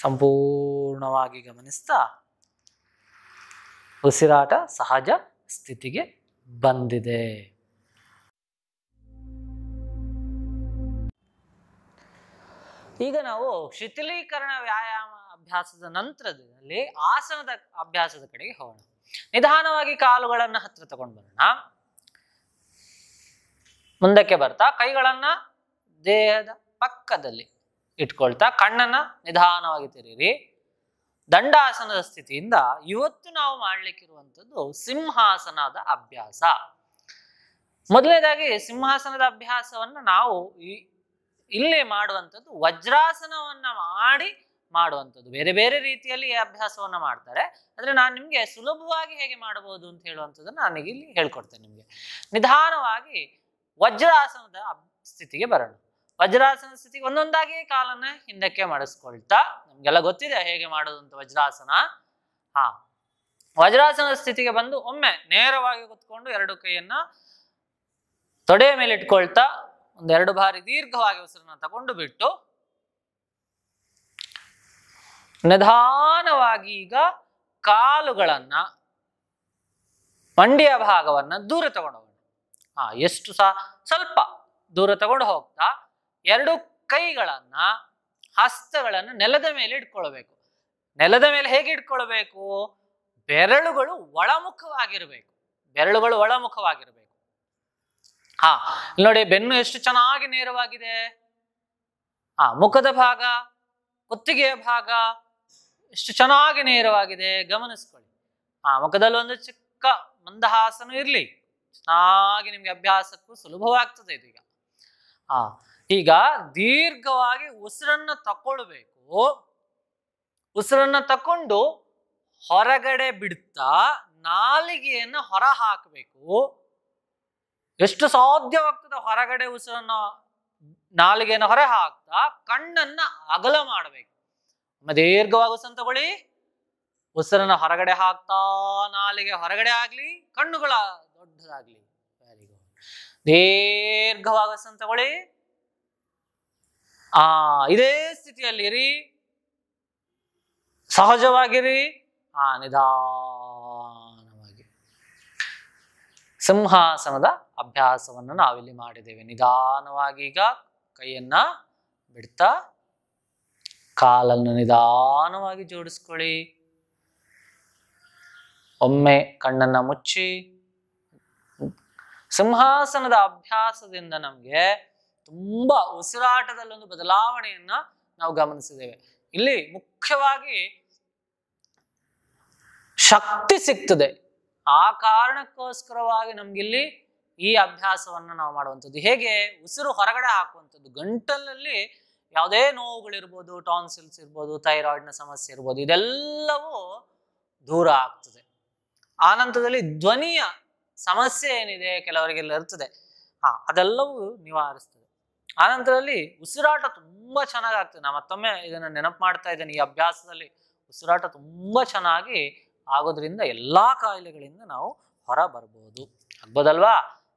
ಸಂಪೂರ್ಣವಾಗಿ ಗಮನಿಸ್ತಾ ಉಸಿರಾಟ ಸಹಜ ಸ್ಥಿತಿಗೆ ಬಂದಿದೆ ಈಗ ನಾವು ಶಿಥಿಲೀಕರಣ ವ್ಯಾಯಾಮ ಅಭ್ಯಾಸದ ನಂತರದಲ್ಲಿ ಆಸನದ ಅಭ್ಯಾಸದ ಕಡೆಗೆ ಹೋಗೋಣ ನಿಧಾನವಾಗಿ ಕಾಲುಗಳನ್ನು ಹತ್ರ ತಗೊಂಡು ಬರೋಣ ಮುಂದಕ್ಕೆ ಬರ್ತಾ ಕೈಗಳನ್ನ ದೇಹದ ಪಕ್ಕದಲ್ಲಿ ಇಟ್ಕೊಳ್ತಾ ಕಣ್ಣನ್ನ ನಿಧಾನವಾಗಿ ತೆರೀರಿ ದಂಡಾಸನದ ಸ್ಥಿತಿಯಿಂದ ಇವತ್ತು ನಾವು ಮಾಡ್ಲಿಕ್ಕಿರುವಂಥದ್ದು ಸಿಂಹಾಸನದ ಅಭ್ಯಾಸ ಮೊದಲನೇದಾಗಿ ಸಿಂಹಾಸನದ ಅಭ್ಯಾಸವನ್ನು ನಾವು ಇಲ್ಲಿ ಮಾಡುವಂಥದ್ದು ವಜ್ರಾಸನವನ್ನ ಮಾಡಿ ಮಾಡುವಂಥದ್ದು ಬೇರೆ ಬೇರೆ ರೀತಿಯಲ್ಲಿ ಈ ಅಭ್ಯಾಸವನ್ನ ಮಾಡ್ತಾರೆ ಆದರೆ ನಾನು ನಿಮಗೆ ಸುಲಭವಾಗಿ ಹೇಗೆ ಮಾಡಬಹುದು ಅಂತ ಹೇಳುವಂಥದ್ದನ್ನು ನಾನು ಇಲ್ಲಿ ಹೇಳ್ಕೊಡ್ತೇನೆ ನಿಮಗೆ ನಿಧಾನವಾಗಿ ವಜ್ರಾಸನದ ಸ್ಥಿತಿಗೆ ಬರೋಣ ವಜ್ರಾಸನ ಸ್ಥಿತಿಗೆ ಒಂದೊಂದಾಗಿ ಕಾಲನ್ನ ಹಿಂದಕ್ಕೆ ಮಡಿಸ್ಕೊಳ್ತಾ ನಮ್ಗೆಲ್ಲ ಗೊತ್ತಿದೆ ಹೇಗೆ ಮಾಡೋದು ಅಂತ ವಜ್ರಾಸನ ಹಾ ವಜ್ರಾಸನ ಸ್ಥಿತಿಗೆ ಬಂದು ಒಮ್ಮೆ ನೇರವಾಗಿ ಕುತ್ಕೊಂಡು ಎರಡು ಕೈಯನ್ನ ತೊಡೆಯ ಮೇಲೆ ಇಟ್ಕೊಳ್ತಾ ಒಂದೆರಡು ಬಾರಿ ದೀರ್ಘವಾಗಿ ಉಸಿರನ್ನ ತಗೊಂಡು ಬಿಟ್ಟು ನಿಧಾನವಾಗಿ ಈಗ ಕಾಲುಗಳನ್ನ ಮಂಡಿಯ ಭಾಗವನ್ನ ದೂರ ತಗೊಂಡು ಹೋಗೋಣ ಹಾ ಎಷ್ಟು ಸಹ ಸ್ವಲ್ಪ ದೂರ ತಗೊಂಡು ಹೋಗ್ತಾ ಎರಡು ಕೈಗಳನ್ನ ಹಸ್ತಗಳನ್ನು ನೆಲದ ಮೇಲೆ ಇಟ್ಕೊಳ್ಬೇಕು ನೆಲದ ಮೇಲೆ ಹೇಗೆ ಇಟ್ಕೊಳ್ಬೇಕು ಬೆರಳುಗಳು ಒಳಮುಖವಾಗಿರ್ಬೇಕು ಬೆರಳುಗಳು ಒಳಮುಖವಾಗಿರ್ಬೇಕು ಹಾ ನೋಡಿ ಬೆನ್ನು ಎಷ್ಟು ಚೆನ್ನಾಗಿ ನೇರವಾಗಿದೆ ಆ ಮುಖದ ಭಾಗ ಕುತ್ತಿಗೆಯ ಭಾಗ ಎಷ್ಟು ಚೆನ್ನಾಗಿ ನೇರವಾಗಿದೆ ಗಮನಿಸ್ಕೊಳ್ಳಿ ಆ ಮುಖದಲ್ಲಿ ಒಂದು ಚಿಕ್ಕ ಮಂದಹಾಸನೂ ಇರಲಿ ಚೆನ್ನಾಗಿ ನಿಮ್ಗೆ ಅಭ್ಯಾಸಕ್ಕೂ ಸುಲಭವಾಗ್ತದೆ ಇದು ಈಗ ಆ ಈಗ ದೀರ್ಘವಾಗಿ ಉಸಿರನ್ನ ತಕೊಳ್ಬೇಕು ಉಸಿರನ್ನ ತಕೊಂಡು ಹೊರಗಡೆ ಬಿಡ್ತಾ ನಾಲಿಗೆಯನ್ನು ಹೊರ ಹಾಕಬೇಕು ಎಷ್ಟು ಸಾಧ್ಯವಾಗ್ತದೆ ಹೊರಗಡೆ ಉಸಿರನ್ನ ನಾಲಿಗೆಯನ್ನು ಹೊರ ಹಾಕ್ತಾ ಕಣ್ಣನ್ನ ಅಗಲ ಮಾಡಬೇಕು ದೀರ್ಘವಾಗಿ ಉಸಿರನ್ನು ತಗೊಳ್ಳಿ ಉಸಿರನ್ನ ಹೊರಗಡೆ ಹಾಕ್ತಾ ನಾಲಿಗೆ ಹೊರಗಡೆ ಆಗ್ಲಿ ಕಣ್ಣುಗಳ ದೊಡ್ಡದಾಗ್ಲಿ ವೆರಿ ದೀರ್ಘವಾಗಿ ತಗೊಳ್ಳಿ ಆ ಇದೇ ಸ್ಥಿತಿಯಲ್ಲಿರಿ ಸಹಜವಾಗಿರಿ ಆ ನಿಧಾನವಾಗಿ ಸಿಂಹಾಸನದ ಅಭ್ಯಾಸವನ್ನು ನಾವಿಲ್ಲಿ ಮಾಡಿದ್ದೇವೆ ನಿಧಾನವಾಗಿ ಈಗ ಕೈಯನ್ನ ಬಿಡ್ತಾ ಕಾಲನ್ನು ನಿಧಾನವಾಗಿ ಜೋಡಿಸ್ಕೊಳ್ಳಿ ಒಮ್ಮೆ ಕಣ್ಣನ್ನ ಮುಚ್ಚಿ ಸಿಂಹಾಸನದ ಅಭ್ಯಾಸದಿಂದ ನಮಗೆ ತುಂಬ ಉಸಿರಾಟದಲ್ಲೊಂದು ಬದಲಾವಣೆಯನ್ನ ನಾವು ಗಮನಿಸಿದ್ದೇವೆ ಇಲ್ಲಿ ಮುಖ್ಯವಾಗಿ ಶಕ್ತಿ ಸಿಗ್ತದೆ ಆ ಕಾರಣಕ್ಕೋಸ್ಕರವಾಗಿ ನಮ್ಗಿಲ್ಲಿ ಈ ಅಭ್ಯಾಸವನ್ನ ನಾವು ಮಾಡುವಂಥದ್ದು ಹೇಗೆ ಉಸಿರು ಹೊರಗಡೆ ಹಾಕುವಂಥದ್ದು ಗಂಟಲಲ್ಲಿ ಯಾವುದೇ ನೋವುಗಳಿರ್ಬೋದು ಟಾನ್ಸಿಲ್ಸ್ ಇರ್ಬೋದು ಥೈರಾಯ್ಡ್ನ ಸಮಸ್ಯೆ ಇರ್ಬೋದು ಇದೆಲ್ಲವೂ ದೂರ ಆಗ್ತದೆ ನಂತರದಲ್ಲಿ ಧ್ವನಿಯ ಸಮಸ್ಯೆ ಏನಿದೆ ಕೆಲವರಿಗೆಲ್ಲ ಇರ್ತದೆ ಹಾ ಅದೆಲ್ಲವೂ ನಿವಾರಿಸ್ತದೆ ಆನಂತರದಲ್ಲಿ ಉಸಿರಾಟ ತುಂಬ ಚೆನ್ನಾಗಿ ಆಗ್ತದೆ ನಾನು ಮತ್ತೊಮ್ಮೆ ಇದನ್ನು ನೆನಪು ಮಾಡ್ತಾ ಇದ್ದೇನೆ ಈ ಅಭ್ಯಾಸದಲ್ಲಿ ಉಸಿರಾಟ ತುಂಬ ಚೆನ್ನಾಗಿ ಆಗೋದ್ರಿಂದ ಎಲ್ಲ ಕಾಯಿಲೆಗಳಿಂದ ನಾವು ಹೊರ ಬರ್ಬೋದು ಆಗ್ಬೋದಲ್ವಾ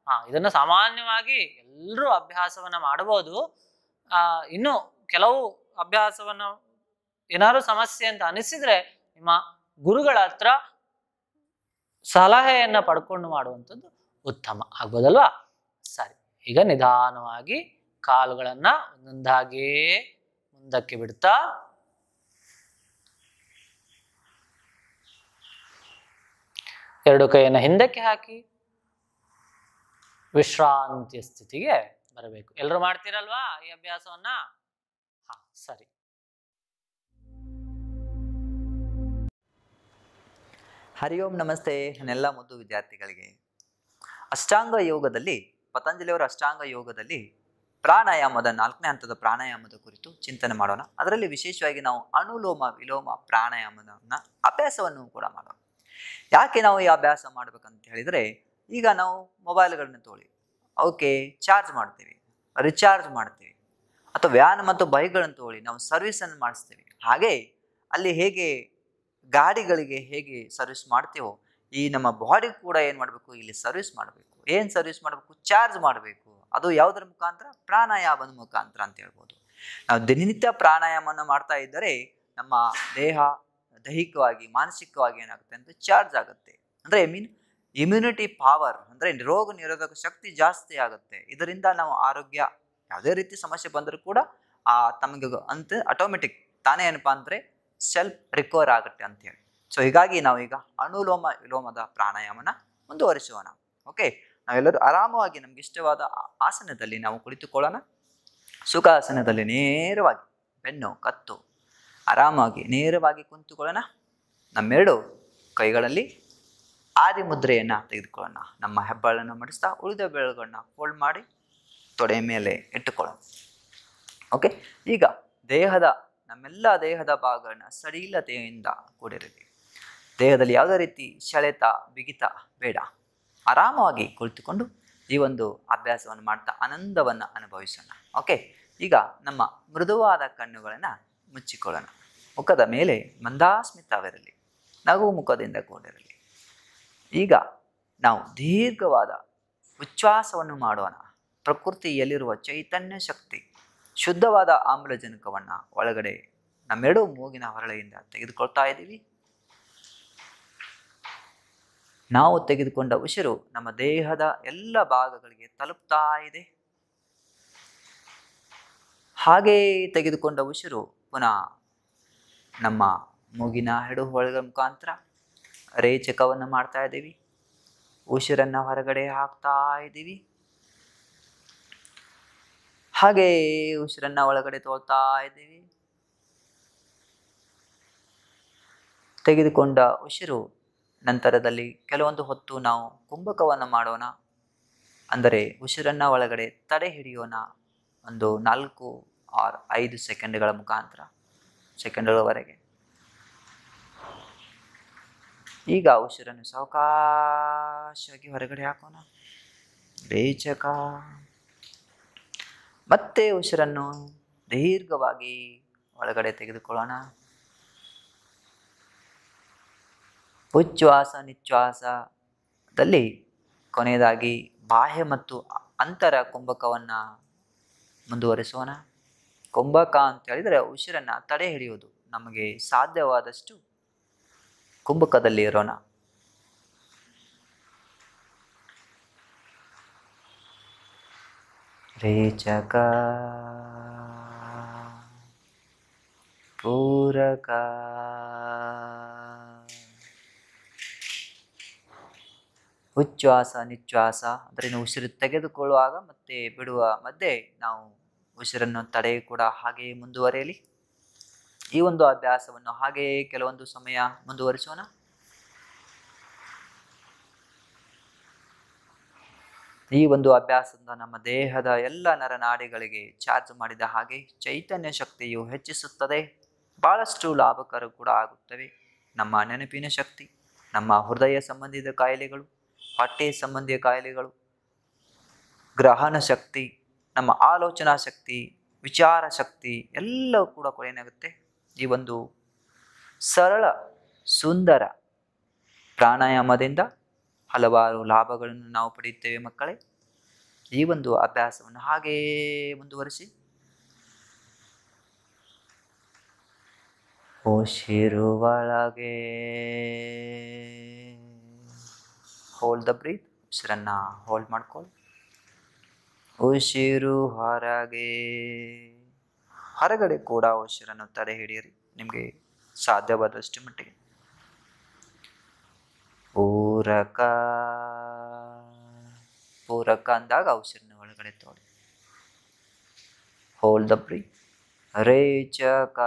ಹಾ ಇದನ್ನು ಸಾಮಾನ್ಯವಾಗಿ ಎಲ್ಲರೂ ಅಭ್ಯಾಸವನ್ನ ಮಾಡಬಹುದು ಆ ಇನ್ನು ಕೆಲವು ಅಭ್ಯಾಸವನ್ನ ಏನಾದ್ರು ಸಮಸ್ಯೆ ಅಂತ ಅನಿಸಿದ್ರೆ ನಿಮ್ಮ ಗುರುಗಳ ಹತ್ರ ಸಲಹೆಯನ್ನ ಪಡ್ಕೊಂಡು ಮಾಡುವಂಥದ್ದು ಉತ್ತಮ ಆಗ್ಬೋದಲ್ವಾ ಸರಿ ಈಗ ನಿಧಾನವಾಗಿ ಕಾಲುಗಳನ್ನು ಒಂದೊಂದಾಗಿ ಮುಂದಕ್ಕೆ ಬಿಡ್ತಾ ಎರಡು ಕೈಯನ್ನ ಹಿಂದಕ್ಕೆ ಹಾಕಿ ವಿಶ್ರಾಂತಿಯ ಸ್ಥಿತಿಗೆ ಬರಬೇಕು ಎಲ್ಲರೂ ಮಾಡ್ತೀರಲ್ವಾ ಈ ಅಭ್ಯಾಸವನ್ನ ಹಾ ಸರಿ ಹರಿ ಓಂ ನಮಸ್ತೆ ನೆಲ್ಲ ಮುದ್ದು ವಿದ್ಯಾರ್ಥಿಗಳಿಗೆ ಅಷ್ಟಾಂಗ ಯೋಗದಲ್ಲಿ ಪತಂಜಲಿಯವರ ಅಷ್ಟಾಂಗ ಯೋಗದಲ್ಲಿ ಪ್ರಾಣಾಯಾಮದ ನಾಲ್ಕನೇ ಹಂತದ ಪ್ರಾಣಾಯಾಮದ ಕುರಿತು ಚಿಂತನೆ ಮಾಡೋಣ ಅದರಲ್ಲಿ ವಿಶೇಷವಾಗಿ ನಾವು ಅನುಲೋಮ ವಿಲೋಮ ಪ್ರಾಣಾಯಾಮದ ಅಭ್ಯಾಸವನ್ನು ಕೂಡ ಮಾಡೋಣ ಯಾಕೆ ನಾವು ಈ ಅಭ್ಯಾಸ ಮಾಡಬೇಕಂತ ಹೇಳಿದ್ರೆ ಈಗ ನಾವು ಮೊಬೈಲ್ಗಳನ್ನ ತೋಳಿ ಅವಕ್ಕೆ ಚಾರ್ಜ್ ಮಾಡ್ತೀವಿ ರಿಚಾರ್ಜ್ ಮಾಡ್ತೀವಿ ಅಥವಾ ವ್ಯಾನ್ ಮತ್ತು ಬೈಕ್ಗಳನ್ನು ತೋಳಿ ನಾವು ಸರ್ವಿಸನ್ನು ಮಾಡಿಸ್ತೀವಿ ಹಾಗೆ ಅಲ್ಲಿ ಹೇಗೆ ಗಾಡಿಗಳಿಗೆ ಹೇಗೆ ಸರ್ವಿಸ್ ಮಾಡ್ತೀವೋ ಈ ನಮ್ಮ ಬಾಡಿ ಕೂಡ ಏನು ಮಾಡಬೇಕು ಇಲ್ಲಿ ಸರ್ವಿಸ್ ಮಾಡಬೇಕು ಏನು ಸರ್ವಿಸ್ ಮಾಡಬೇಕು ಚಾರ್ಜ್ ಮಾಡಬೇಕು ಅದು ಯಾವುದರ ಮುಖಾಂತರ ಪ್ರಾಣಾಯಾಮದ ಮುಖಾಂತರ ಅಂತ ಹೇಳ್ಬೋದು ನಾವು ದಿನನಿತ್ಯ ಪ್ರಾಣಾಯಾಮವನ್ನು ಮಾಡ್ತಾ ಇದ್ದರೆ ನಮ್ಮ ದೇಹ ದೈಹಿಕವಾಗಿ ಮಾನಸಿಕವಾಗಿ ಏನಾಗುತ್ತೆ ಅಂತ ಚಾರ್ಜ್ ಆಗುತ್ತೆ ಅಂದರೆ ಐ ಮೀನ್ ಇಮ್ಯುನಿಟಿ ಪವರ್ ಅಂದರೆ ರೋಗ ನಿರೋಧಕ ಶಕ್ತಿ ಜಾಸ್ತಿ ಆಗುತ್ತೆ ಇದರಿಂದ ನಾವು ಆರೋಗ್ಯ ಯಾವುದೇ ರೀತಿ ಸಮಸ್ಯೆ ಬಂದರೂ ಕೂಡ ಆ ತಮಗೆ ಅಂತ ಆಟೋಮೆಟಿಕ್ ತಾನೇ ಏನಪ್ಪಾ ಅಂದರೆ ಸೆಲ್ಫ್ ರಿಕವರ್ ಆಗುತ್ತೆ ಅಂತ ಹೇಳಿ ಸೊ ಹೀಗಾಗಿ ನಾವೀಗ ಅನುಲೋಮ ವಿಲೋಮದ ಪ್ರಾಣಾಯಾಮನ ಮುಂದುವರಿಸೋಣ ಓಕೆ ನಾವೆಲ್ಲರೂ ಆರಾಮವಾಗಿ ನಮ್ಗೆ ಇಷ್ಟವಾದ ಆಸನದಲ್ಲಿ ನಾವು ಕುಳಿತುಕೊಳ್ಳೋಣ ಸುಖಾಸನದಲ್ಲಿ ನೇರವಾಗಿ ಬೆನ್ನು ಕತ್ತು ಆರಾಮಾಗಿ ನೇರವಾಗಿ ಕುಂತುಕೊಳ್ಳೋಣ ನಮ್ಮೆರಡು ಕೈಗಳಲ್ಲಿ ಆದಿ ಮುದ್ರೆಯನ್ನು ತೆಗೆದುಕೊಳ್ಳೋಣ ನಮ್ಮ ಹೆಬ್ಬಾಳನ್ನು ಮಡಿಸ್ತಾ ಉಳಿದ ಬೆರಳುಗಳನ್ನ ಫೋಲ್ಡ್ ಮಾಡಿ ತೊಡೆ ಮೇಲೆ ಇಟ್ಟುಕೊಳ್ಳೋಣ ಓಕೆ ಈಗ ದೇಹದ ನಮ್ಮೆಲ್ಲ ದೇಹದ ಭಾಗಗಳನ್ನ ಸಡಿಲತೆಯಿಂದ ಕೂಡಿರಲಿ ದೇಹದಲ್ಲಿ ಯಾವುದೇ ರೀತಿ ಸೆಳೆತ ಬಿಗಿತ ಬೇಡ ಆರಾಮವಾಗಿ ಕುಳಿತುಕೊಂಡು ಈ ಒಂದು ಅಭ್ಯಾಸವನ್ನು ಮಾಡ್ತಾ ಆನಂದವನ್ನು ಅನುಭವಿಸೋಣ ಓಕೆ ಈಗ ನಮ್ಮ ಮೃದುವಾದ ಕಣ್ಣುಗಳನ್ನು ಮುಚ್ಚಿಕೊಳ್ಳೋಣ ಮುಖದ ಮೇಲೆ ಮಂದಾಸ್ಮಿತವಿರಲಿ ನಗು ಮುಖದಿಂದ ಕೂಡಿರಲಿ ಈಗ ನಾವು ದೀರ್ಘವಾದ ಉಚ್ಛ್ವಾಸವನ್ನು ಮಾಡೋಣ ಪ್ರಕೃತಿಯಲ್ಲಿರುವ ಚೈತನ್ಯ ಶಕ್ತಿ ಶುದ್ಧವಾದ ಆಮ್ಲಜನಕವನ್ನು ಒಳಗಡೆ ನಮ್ಮೆರಡು ಮೂಗಿನ ಹೊರಳೆಯಿಂದ ತೆಗೆದುಕೊಳ್ತಾ ಇದ್ದೀವಿ ನಾವು ತೆಗೆದುಕೊಂಡ ಉಸಿರು ನಮ್ಮ ದೇಹದ ಎಲ್ಲ ಭಾಗಗಳಿಗೆ ತಲುಪ್ತಾ ಇದೆ ಹಾಗೇ ತೆಗೆದುಕೊಂಡ ಉಸಿರು ಪುನಃ ನಮ್ಮ ಮೂಗಿನ ಹೆಡು ಮುಖಾಂತರ ರೇಚಕವನ್ನು ಮಾಡ್ತಾ ಇದ್ದೀವಿ ಉಸಿರನ್ನು ಹೊರಗಡೆ ಹಾಕ್ತಾ ಇದ್ದೀವಿ ಹಾಗೇ ಉಸಿರನ್ನು ಒಳಗಡೆ ತೋಳ್ತಾ ಇದ್ದೀವಿ ತೆಗೆದುಕೊಂಡ ಉಸಿರು ನಂತರದಲ್ಲಿ ಕೆಲವೊಂದು ಹೊತ್ತು ನಾವು ಕುಂಭಕವನ್ನು ಮಾಡೋಣ ಅಂದರೆ ಉಸಿರನ್ನು ಒಳಗಡೆ ತಡೆ ಹಿಡಿಯೋಣ ಒಂದು ನಾಲ್ಕು ಆರ್ ಐದು ಸೆಕೆಂಡ್ಗಳ ಮುಖಾಂತರ ಸೆಕೆಂಡ್ಗಳವರೆಗೆ ಈಗ ಉಸಿರನ್ನು ಸಾವಕಾಶವಾಗಿ ಹೊರಗಡೆ ಹಾಕೋಣ ರೇಚಕ ಮತ್ತೆ ಉಸಿರನ್ನು ದೀರ್ಘವಾಗಿ ಒಳಗಡೆ ತೆಗೆದುಕೊಳ್ಳೋಣ ಉಚ್ಛ್ವಾಸ ನಿಚ್ಛ್ವಾಸದಲ್ಲಿ ಕೊನೆಯದಾಗಿ ಬಾಹ್ಯ ಮತ್ತು ಅಂತರ ಕುಂಭಕವನ್ನು ಮುಂದುವರಿಸೋಣ ಕುಂಭಕ ಅಂತ ಹೇಳಿದರೆ ಉಸಿರನ್ನು ತಡೆ ಹಿಡಿಯುವುದು ನಮಗೆ ಸಾಧ್ಯವಾದಷ್ಟು ಕುಂಭಕದಲ್ಲಿ ಇರೋಣ ರೇಚಕ ಪೂರಕ ಉಚ್ಛ್ವಾಸ ನಿಚ್ವಾಸ ಅದರಿಂದ ಉಸಿರು ತೆಗೆದುಕೊಳ್ಳುವಾಗ ಮತ್ತೆ ಬಿಡುವ ಮಧ್ಯೆ ನಾವು ಉಸಿರನ್ನು ತಡೆ ಕೂಡ ಹಾಗೆಯೇ ಮುಂದುವರೆಯಲಿ ಈ ಒಂದು ಅಭ್ಯಾಸವನ್ನು ಹಾಗೆಯೇ ಕೆಲವೊಂದು ಸಮಯ ಮುಂದುವರಿಸೋಣ ಈ ಒಂದು ಅಭ್ಯಾಸದಿಂದ ನಮ್ಮ ದೇಹದ ಎಲ್ಲ ನರನಾಡಿಗಳಿಗೆ ಚಾರ್ಜ್ ಮಾಡಿದ ಹಾಗೆ ಚೈತನ್ಯ ಶಕ್ತಿಯು ಹೆಚ್ಚಿಸುತ್ತದೆ ಬಹಳಷ್ಟು ಲಾಭಕರ ಕೂಡ ಆಗುತ್ತವೆ ನಮ್ಮ ನೆನಪಿನ ಶಕ್ತಿ ನಮ್ಮ ಹೃದಯ ಸಂಬಂಧಿತ ಕಾಯಿಲೆಗಳು ಹೊಟ್ಟೆ ಸಂಬಂಧಿಯ ಕಾಯಿಲೆಗಳು ಗ್ರಹಣ ಶಕ್ತಿ ನಮ್ಮ ಆಲೋಚನಾ ಶಕ್ತಿ ವಿಚಾರ ಶಕ್ತಿ ಎಲ್ಲವೂ ಕೂಡ ಕೂಡ ಏನಾಗುತ್ತೆ ಈ ಒಂದು ಸರಳ ಸುಂದರ ಪ್ರಾಣಾಯಾಮದಿಂದ ಹಲವಾರು ಲಾಭಗಳನ್ನು ನಾವು ಪಡೆಯುತ್ತೇವೆ ಮಕ್ಕಳೇ ಈ ಒಂದು ಅಭ್ಯಾಸವನ್ನು ಹಾಗೇ ಮುಂದುವರಿಸಿ ಉಸಿರುವಳಗೆ ಹೋಲ್ಡ್ ದ ಬ್ರೀತ್ ಉಸಿರನ್ನು ಹೋಲ್ಡ್ ಮಾಡ್ಕೊಳ್ಳಿ ಉಸಿರು ಹೊರಗೆ ಹೊರಗಡೆ ಕೂಡ ಉಸಿರನ್ನು ತಡೆ ಹಿಡಿಯರಿ ನಿಮಗೆ ಸಾಧ್ಯವಾದಷ್ಟು ಮಟ್ಟಿಗೆ ಪೂರಕ ಪೂರಕ ಅಂದಾಗ ಉಸಿರನ್ನ ಒಳಗಡೆ ತೋಡಿ ಹೋಲ್ ದ ಪ್ರೀ ರೇಚಕ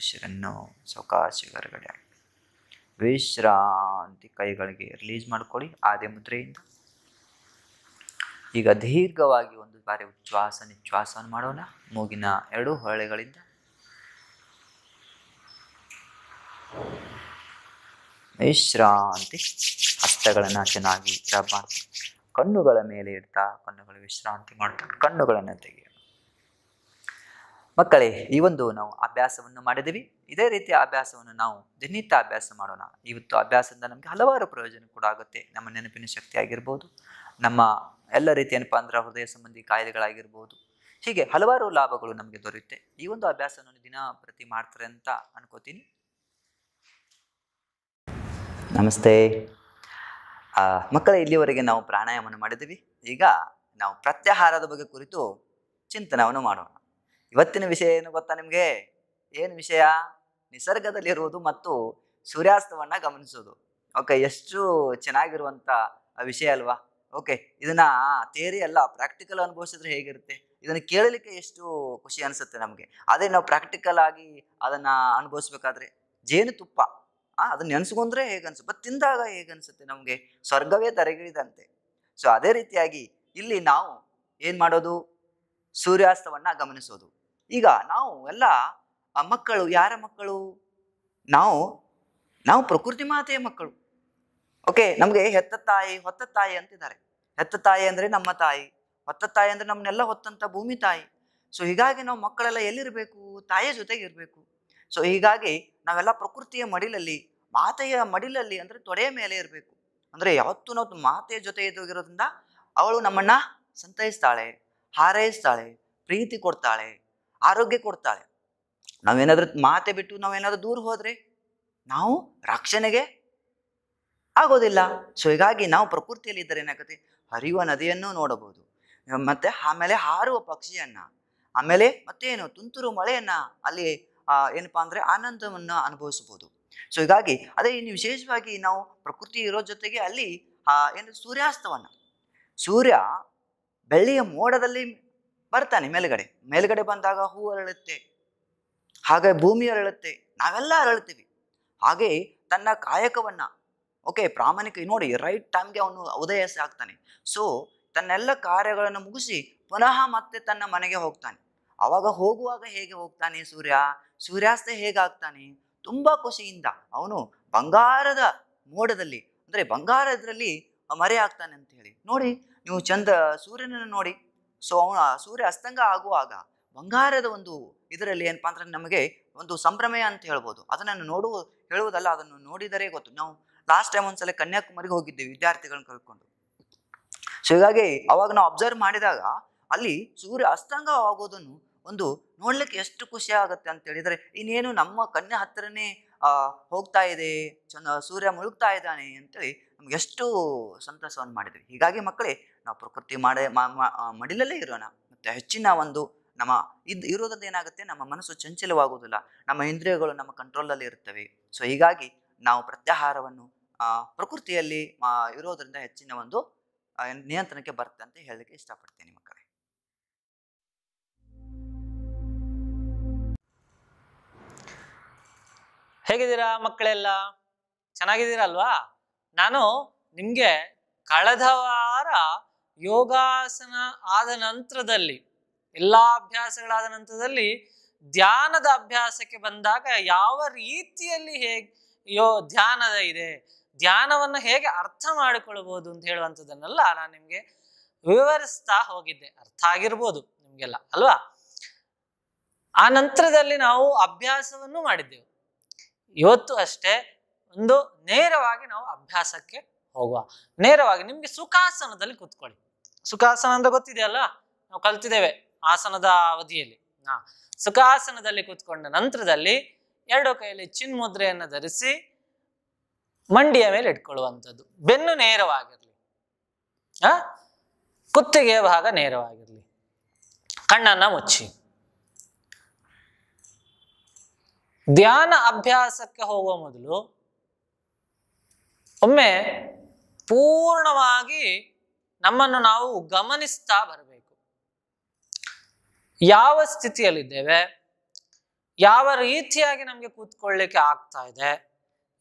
ಉಸಿರನ್ನು ಸೌಕಾಶಿ ಹೊರಗಡೆ ವಿಶ್ರಾಂತಿ ಕೈಗಳಿಗೆ ರಿಲೀಸ್ ಮಾಡ್ಕೊಳ್ಳಿ ಆದಿ ಮುದ್ರೆಯಿಂದ ಈಗ ದೀರ್ಘವಾಗಿ ಒಂದು ಬಾರಿ ಉಚ್ಛ್ವಾಸ ನಿಶ್ವಾಸವನ್ನು ಮಾಡೋಣ ಮೂಗಿನ ಎರಡು ಹೊಳೆಗಳಿಂದ ವಿಶ್ರಾಂತಿ ಹಸ್ತಗಳನ್ನು ಚೆನ್ನಾಗಿ ರಬ್ ಮಾಡ್ತಾ ಕಣ್ಣುಗಳ ಮೇಲೆ ಇಡ್ತಾ ಕಣ್ಣುಗಳು ವಿಶ್ರಾಂತಿ ಮಾಡ್ತಾ ಕಣ್ಣುಗಳನ್ನು ತೆಗೆಯ ಮಕ್ಕಳೇ ಈ ಒಂದು ನಾವು ಅಭ್ಯಾಸವನ್ನು ಮಾಡಿದ್ದೀವಿ ಇದೇ ರೀತಿಯ ಅಭ್ಯಾಸವನ್ನು ನಾವು ದಿನನಿತ್ಯ ಅಭ್ಯಾಸ ಮಾಡೋಣ ಇವತ್ತು ಅಭ್ಯಾಸದಿಂದ ನಮಗೆ ಹಲವಾರು ಪ್ರಯೋಜನ ಕೂಡ ಆಗುತ್ತೆ ನಮ್ಮ ನೆನಪಿನ ಶಕ್ತಿ ಆಗಿರ್ಬೋದು ನಮ್ಮ ಎಲ್ಲ ರೀತಿ ಏನಪ್ಪ ಅಂದ್ರೆ ಹೃದಯ ಸಂಬಂಧಿ ಕಾಯಿಲೆಗಳಾಗಿರ್ಬೋದು ಹೀಗೆ ಹಲವಾರು ಲಾಭಗಳು ನಮಗೆ ದೊರೆಯುತ್ತೆ ಈ ಒಂದು ಅಭ್ಯಾಸವನ್ನು ದಿನ ಪ್ರತಿ ಮಾಡ್ತಾರೆ ಅಂತ ಅನ್ಕೋತೀನಿ ನಮಸ್ತೆ ಮಕ್ಕಳೇ ಇಲ್ಲಿವರೆಗೆ ನಾವು ಪ್ರಾಣಾಯಾಮವನ್ನು ಮಾಡಿದ್ವಿ ಈಗ ನಾವು ಪ್ರತ್ಯಾಹಾರದ ಬಗ್ಗೆ ಕುರಿತು ಚಿಂತನವನ್ನು ಮಾಡೋಣ ಇವತ್ತಿನ ವಿಷಯ ಏನು ಗೊತ್ತಾ ನಿಮಗೆ ಏನು ವಿಷಯ ನಿಸರ್ಗದಲ್ಲಿರುವುದು ಮತ್ತು ಸೂರ್ಯಾಸ್ತವನ್ನು ಗಮನಿಸೋದು ಓಕೆ ಎಷ್ಟು ಚೆನ್ನಾಗಿರುವಂಥ ವಿಷಯ ಅಲ್ವಾ ಓಕೆ ಇದನ್ನ ಥಿಯರಿ ಅಲ್ಲ ಪ್ರಾಕ್ಟಿಕಲ್ ಅನುಭವಿಸಿದ್ರೆ ಹೇಗಿರುತ್ತೆ ಇದನ್ನು ಕೇಳಲಿಕ್ಕೆ ಎಷ್ಟು ಖುಷಿ ಅನಿಸುತ್ತೆ ನಮಗೆ ಅದೇ ನಾವು ಪ್ರಾಕ್ಟಿಕಲ್ ಆಗಿ ಅದನ್ನು ಅನುಭವಿಸ್ಬೇಕಾದ್ರೆ ಜೇನುತುಪ್ಪ ಆ ಅದನ್ನ ನೆನ್ಸ್ಕೊಂಡ್ರೆ ಹೇಗೆ ಬಟ್ ತಿಂದಾಗ ಹೇಗನ್ಸುತ್ತೆ ನಮಗೆ ಸ್ವರ್ಗವೇ ತರಗಿಳಿದಂತೆ ಸೊ ಅದೇ ರೀತಿಯಾಗಿ ಇಲ್ಲಿ ನಾವು ಏನು ಮಾಡೋದು ಸೂರ್ಯಾಸ್ತವನ್ನು ಗಮನಿಸೋದು ಈಗ ನಾವು ಎಲ್ಲ ಆ ಮಕ್ಕಳು ಯಾರ ಮಕ್ಕಳು ನಾವು ನಾವು ಪ್ರಕೃತಿ ಮಾತೆಯ ಮಕ್ಕಳು ಓಕೆ ನಮಗೆ ಹೆತ್ತ ತಾಯಿ ಹೊತ್ತ ತಾಯಿ ಅಂತಿದ್ದಾರೆ ಹೆತ್ತ ತಾಯಿ ಅಂದರೆ ನಮ್ಮ ತಾಯಿ ಹೊತ್ತ ತಾಯಿ ಅಂದರೆ ನಮ್ಮನ್ನೆಲ್ಲ ಹೊತ್ತಂಥ ಭೂಮಿ ತಾಯಿ ಸೊ ಹೀಗಾಗಿ ನಾವು ಮಕ್ಕಳೆಲ್ಲ ಎಲ್ಲಿರಬೇಕು ತಾಯಿಯ ಜೊತೆಗೆ ಇರಬೇಕು ಸೊ ಹೀಗಾಗಿ ನಾವೆಲ್ಲ ಪ್ರಕೃತಿಯ ಮಡಿಲಲ್ಲಿ ಮಾತೆಯ ಮಡಿಲಲ್ಲಿ ಅಂದರೆ ತೊಡೆಯ ಮೇಲೆ ಇರಬೇಕು ಅಂದರೆ ಯಾವತ್ತೂ ನಾವು ಮಾತೆಯ ಜೊತೆ ಇದ್ದೋಗಿರೋದ್ರಿಂದ ಅವಳು ನಮ್ಮನ್ನ ಸಂತೈಸ್ತಾಳೆ ಹಾರೈಸ್ತಾಳೆ ಪ್ರೀತಿ ಕೊಡ್ತಾಳೆ ಆರೋಗ್ಯ ಕೊಡ್ತಾಳೆ ನಾವೇನಾದ್ರೂ ಮಾತೆ ಬಿಟ್ಟು ನಾವೇನಾದ್ರೂ ದೂರ ಹೋದ್ರೆ ನಾವು ರಕ್ಷಣೆಗೆ ಆಗೋದಿಲ್ಲ ಸೊ ಹೀಗಾಗಿ ನಾವು ಪ್ರಕೃತಿಯಲ್ಲಿ ಇದ್ದರೆ ಏನಾಗುತ್ತೆ ಹರಿಯುವ ನದಿಯನ್ನು ನೋಡಬಹುದು ಮತ್ತೆ ಆಮೇಲೆ ಹಾರುವ ಪಕ್ಷಿಯನ್ನ ಆಮೇಲೆ ಮತ್ತೇನು ತುಂತುರು ಮಳೆಯನ್ನ ಅಲ್ಲಿ ಏನಪ್ಪಾ ಅಂದ್ರೆ ಆನಂದವನ್ನು ಅನುಭವಿಸಬಹುದು ಸೊ ಹೀಗಾಗಿ ಅದೇ ಇನ್ನು ವಿಶೇಷವಾಗಿ ನಾವು ಪ್ರಕೃತಿ ಇರೋ ಜೊತೆಗೆ ಅಲ್ಲಿ ಏನು ಸೂರ್ಯಾಸ್ತವನ್ನ ಸೂರ್ಯ ಬೆಳ್ಳಿಯ ಮೋಡದಲ್ಲಿ ಬರ್ತಾನೆ ಮೇಲುಗಡೆ ಮೇಲುಗಡೆ ಬಂದಾಗ ಹೂ ಅರಳುತ್ತೆ ಹಾಗೆ ಭೂಮಿ ಅರಳುತ್ತೆ ನಾವೆಲ್ಲ ಅರಳುತ್ತೀವಿ ಹಾಗೆ ತನ್ನ ಕಾಯಕವನ್ನು ಓಕೆ ಪ್ರಾಮಾಣಿಕ ನೋಡಿ ರೈಟ್ ಟೈಮ್ಗೆ ಅವನು ಉದಯ ಆಗ್ತಾನೆ ಸೊ ತನ್ನೆಲ್ಲ ಕಾರ್ಯಗಳನ್ನು ಮುಗಿಸಿ ಪುನಃ ಮತ್ತೆ ತನ್ನ ಮನೆಗೆ ಹೋಗ್ತಾನೆ ಆವಾಗ ಹೋಗುವಾಗ ಹೇಗೆ ಹೋಗ್ತಾನೆ ಸೂರ್ಯ ಸೂರ್ಯಾಸ್ತ ಹೇಗಾಗ್ತಾನೆ ತುಂಬ ಖುಷಿಯಿಂದ ಅವನು ಬಂಗಾರದ ಮೋಡದಲ್ಲಿ ಅಂದರೆ ಬಂಗಾರದಲ್ಲಿ ಮರೆ ಆಗ್ತಾನೆ ಅಂತ ಹೇಳಿ ನೋಡಿ ನೀವು ಚಂದ ಸೂರ್ಯನನ್ನು ನೋಡಿ ಸೊ ಅವನ ಸೂರ್ಯ ಅಸ್ತಂಗ ಆಗುವಾಗ ಬಂಗಾರದ ಒಂದು ಇದರಲ್ಲಿ ಏನಪ್ಪಾ ಅಂದ್ರೆ ನಮಗೆ ಒಂದು ಸಂಭ್ರಮ ಅಂತ ಹೇಳ್ಬೋದು ಅದನ್ನು ನೋಡುವ ಹೇಳುವುದಲ್ಲ ಅದನ್ನು ನೋಡಿದರೆ ಗೊತ್ತು ನಾವು ಲಾಸ್ಟ್ ಟೈಮ್ ಒಂದ್ಸಲ ಕನ್ಯಾಕುಮಾರಿಗೆ ಹೋಗಿದ್ದೆ ವಿದ್ಯಾರ್ಥಿಗಳನ್ನ ಕಳ್ಕೊಂಡು ಸೊ ಹೀಗಾಗಿ ಅವಾಗ ನಾವು ಅಬ್ಸರ್ವ್ ಮಾಡಿದಾಗ ಅಲ್ಲಿ ಸೂರ್ಯ ಅಸ್ತಂಗ ಆಗೋದನ್ನು ಒಂದು ನೋಡ್ಲಿಕ್ಕೆ ಎಷ್ಟು ಖುಷಿ ಆಗುತ್ತೆ ಅಂತ ಹೇಳಿದರೆ ಇನ್ನೇನು ನಮ್ಮ ಕನ್ಯಾ ಹತ್ತಿರನೇ ಹೋಗ್ತಾ ಇದೆ ಚಂದ ಸೂರ್ಯ ಮುಳುಗ್ತಾ ಇದ್ದಾನೆ ಅಂತೇಳಿ ನಮ್ಗೆ ಎಷ್ಟು ಸಂತಸವನ್ನು ಮಾಡಿದ್ವಿ ಹೀಗಾಗಿ ಮಕ್ಕಳೇ ನಾವು ಪ್ರಕೃತಿ ಮಾಡೇ ಮಡಿಲಲ್ಲೇ ಇರೋಣ ಮತ್ತು ಹೆಚ್ಚಿನ ಒಂದು ನಮ್ಮ ಇದು ಇರೋದ್ರಿಂದ ಏನಾಗುತ್ತೆ ನಮ್ಮ ಮನಸ್ಸು ಚಂಚಲವಾಗುವುದಿಲ್ಲ ನಮ್ಮ ಇಂದ್ರಿಯಗಳು ನಮ್ಮ ಕಂಟ್ರೋಲಲ್ಲಿ ಇರುತ್ತವೆ ಸೊ ಹೀಗಾಗಿ ನಾವು ಪ್ರತ್ಯಾಹಾರವನ್ನು ಪ್ರಕೃತಿಯಲ್ಲಿ ಇರೋದ್ರಿಂದ ಹೆಚ್ಚಿನ ಒಂದು ನಿಯಂತ್ರಣಕ್ಕೆ ಬರುತ್ತೆ ಅಂತ ಹೇಳಲಿಕ್ಕೆ ಇಷ್ಟಪಡ್ತೀನಿ ಮಕ್ಕಳೇ ಹೇಗಿದ್ದೀರಾ ಮಕ್ಕಳೆಲ್ಲ ಚೆನ್ನಾಗಿದ್ದೀರಾ ಅಲ್ವಾ ನಾನು ನಿಮಗೆ ಕಳೆದ ವಾರ ಯೋಗಾಸನ ಆದ ನಂತರದಲ್ಲಿ ಎಲ್ಲ ಅಭ್ಯಾಸಗಳಾದ ನಂತರದಲ್ಲಿ ಧ್ಯಾನದ ಅಭ್ಯಾಸಕ್ಕೆ ಬಂದಾಗ ಯಾವ ರೀತಿಯಲ್ಲಿ ಹೇಗೆ ಯೋ ಧ್ಯಾನದ ಇದೆ ಧ್ಯಾನವನ್ನು ಹೇಗೆ ಅರ್ಥ ಮಾಡಿಕೊಳ್ಬೋದು ಅಂತ ಹೇಳುವಂಥದ್ದನ್ನೆಲ್ಲ ನಾನು ನಿಮಗೆ ವಿವರಿಸ್ತಾ ಹೋಗಿದ್ದೆ ಅರ್ಥ ಆಗಿರ್ಬೋದು ನಿಮಗೆಲ್ಲ ಅಲ್ವಾ ಆ ನಂತರದಲ್ಲಿ ನಾವು ಅಭ್ಯಾಸವನ್ನು ಮಾಡಿದ್ದೆವು ಇವತ್ತು ಅಷ್ಟೇ ಒಂದು ನೇರವಾಗಿ ನಾವು ಅಭ್ಯಾಸಕ್ಕೆ ಹೋಗುವ ನೇರವಾಗಿ ನಿಮಗೆ ಸುಖಾಸನದಲ್ಲಿ ಕೂತ್ಕೊಳ್ಳಿ ಸುಖಾಸನ ಅಂತ ಗೊತ್ತಿದೆಯಲ್ಲ ನಾವು ಕಲ್ತಿದ್ದೇವೆ ಆಸನದ ಅವಧಿಯಲ್ಲಿ ಹಾ ಸುಖಾಸನದಲ್ಲಿ ಕೂತ್ಕೊಂಡ ನಂತರದಲ್ಲಿ ಎರಡು ಕೈಯಲ್ಲಿ ಚಿನ್ಮುದ್ರೆಯನ್ನು ಧರಿಸಿ ಮಂಡಿಯ ಮೇಲೆ ಇಟ್ಕೊಳ್ಳುವಂಥದ್ದು ಬೆನ್ನು ನೇರವಾಗಿರ್ಲಿ ಆ ಕುತ್ತಿಗೆಯ ಭಾಗ ನೇರವಾಗಿರ್ಲಿ ಕಣ್ಣನ್ನ ಮುಚ್ಚಿ ಧ್ಯಾನ ಅಭ್ಯಾಸಕ್ಕೆ ಹೋಗುವ ಮೊದಲು ಒಮ್ಮೆ ಪೂರ್ಣವಾಗಿ ನಮ್ಮನ್ನು ನಾವು ಗಮನಿಸ್ತಾ ಬರಬೇಕು ಯಾವ ಸ್ಥಿತಿಯಲ್ಲಿದ್ದೇವೆ ಯಾವ ರೀತಿಯಾಗಿ ನಮಗೆ ಕೂತ್ಕೊಳ್ಳಿಕ್ಕೆ ಆಗ್ತಾ ಇದೆ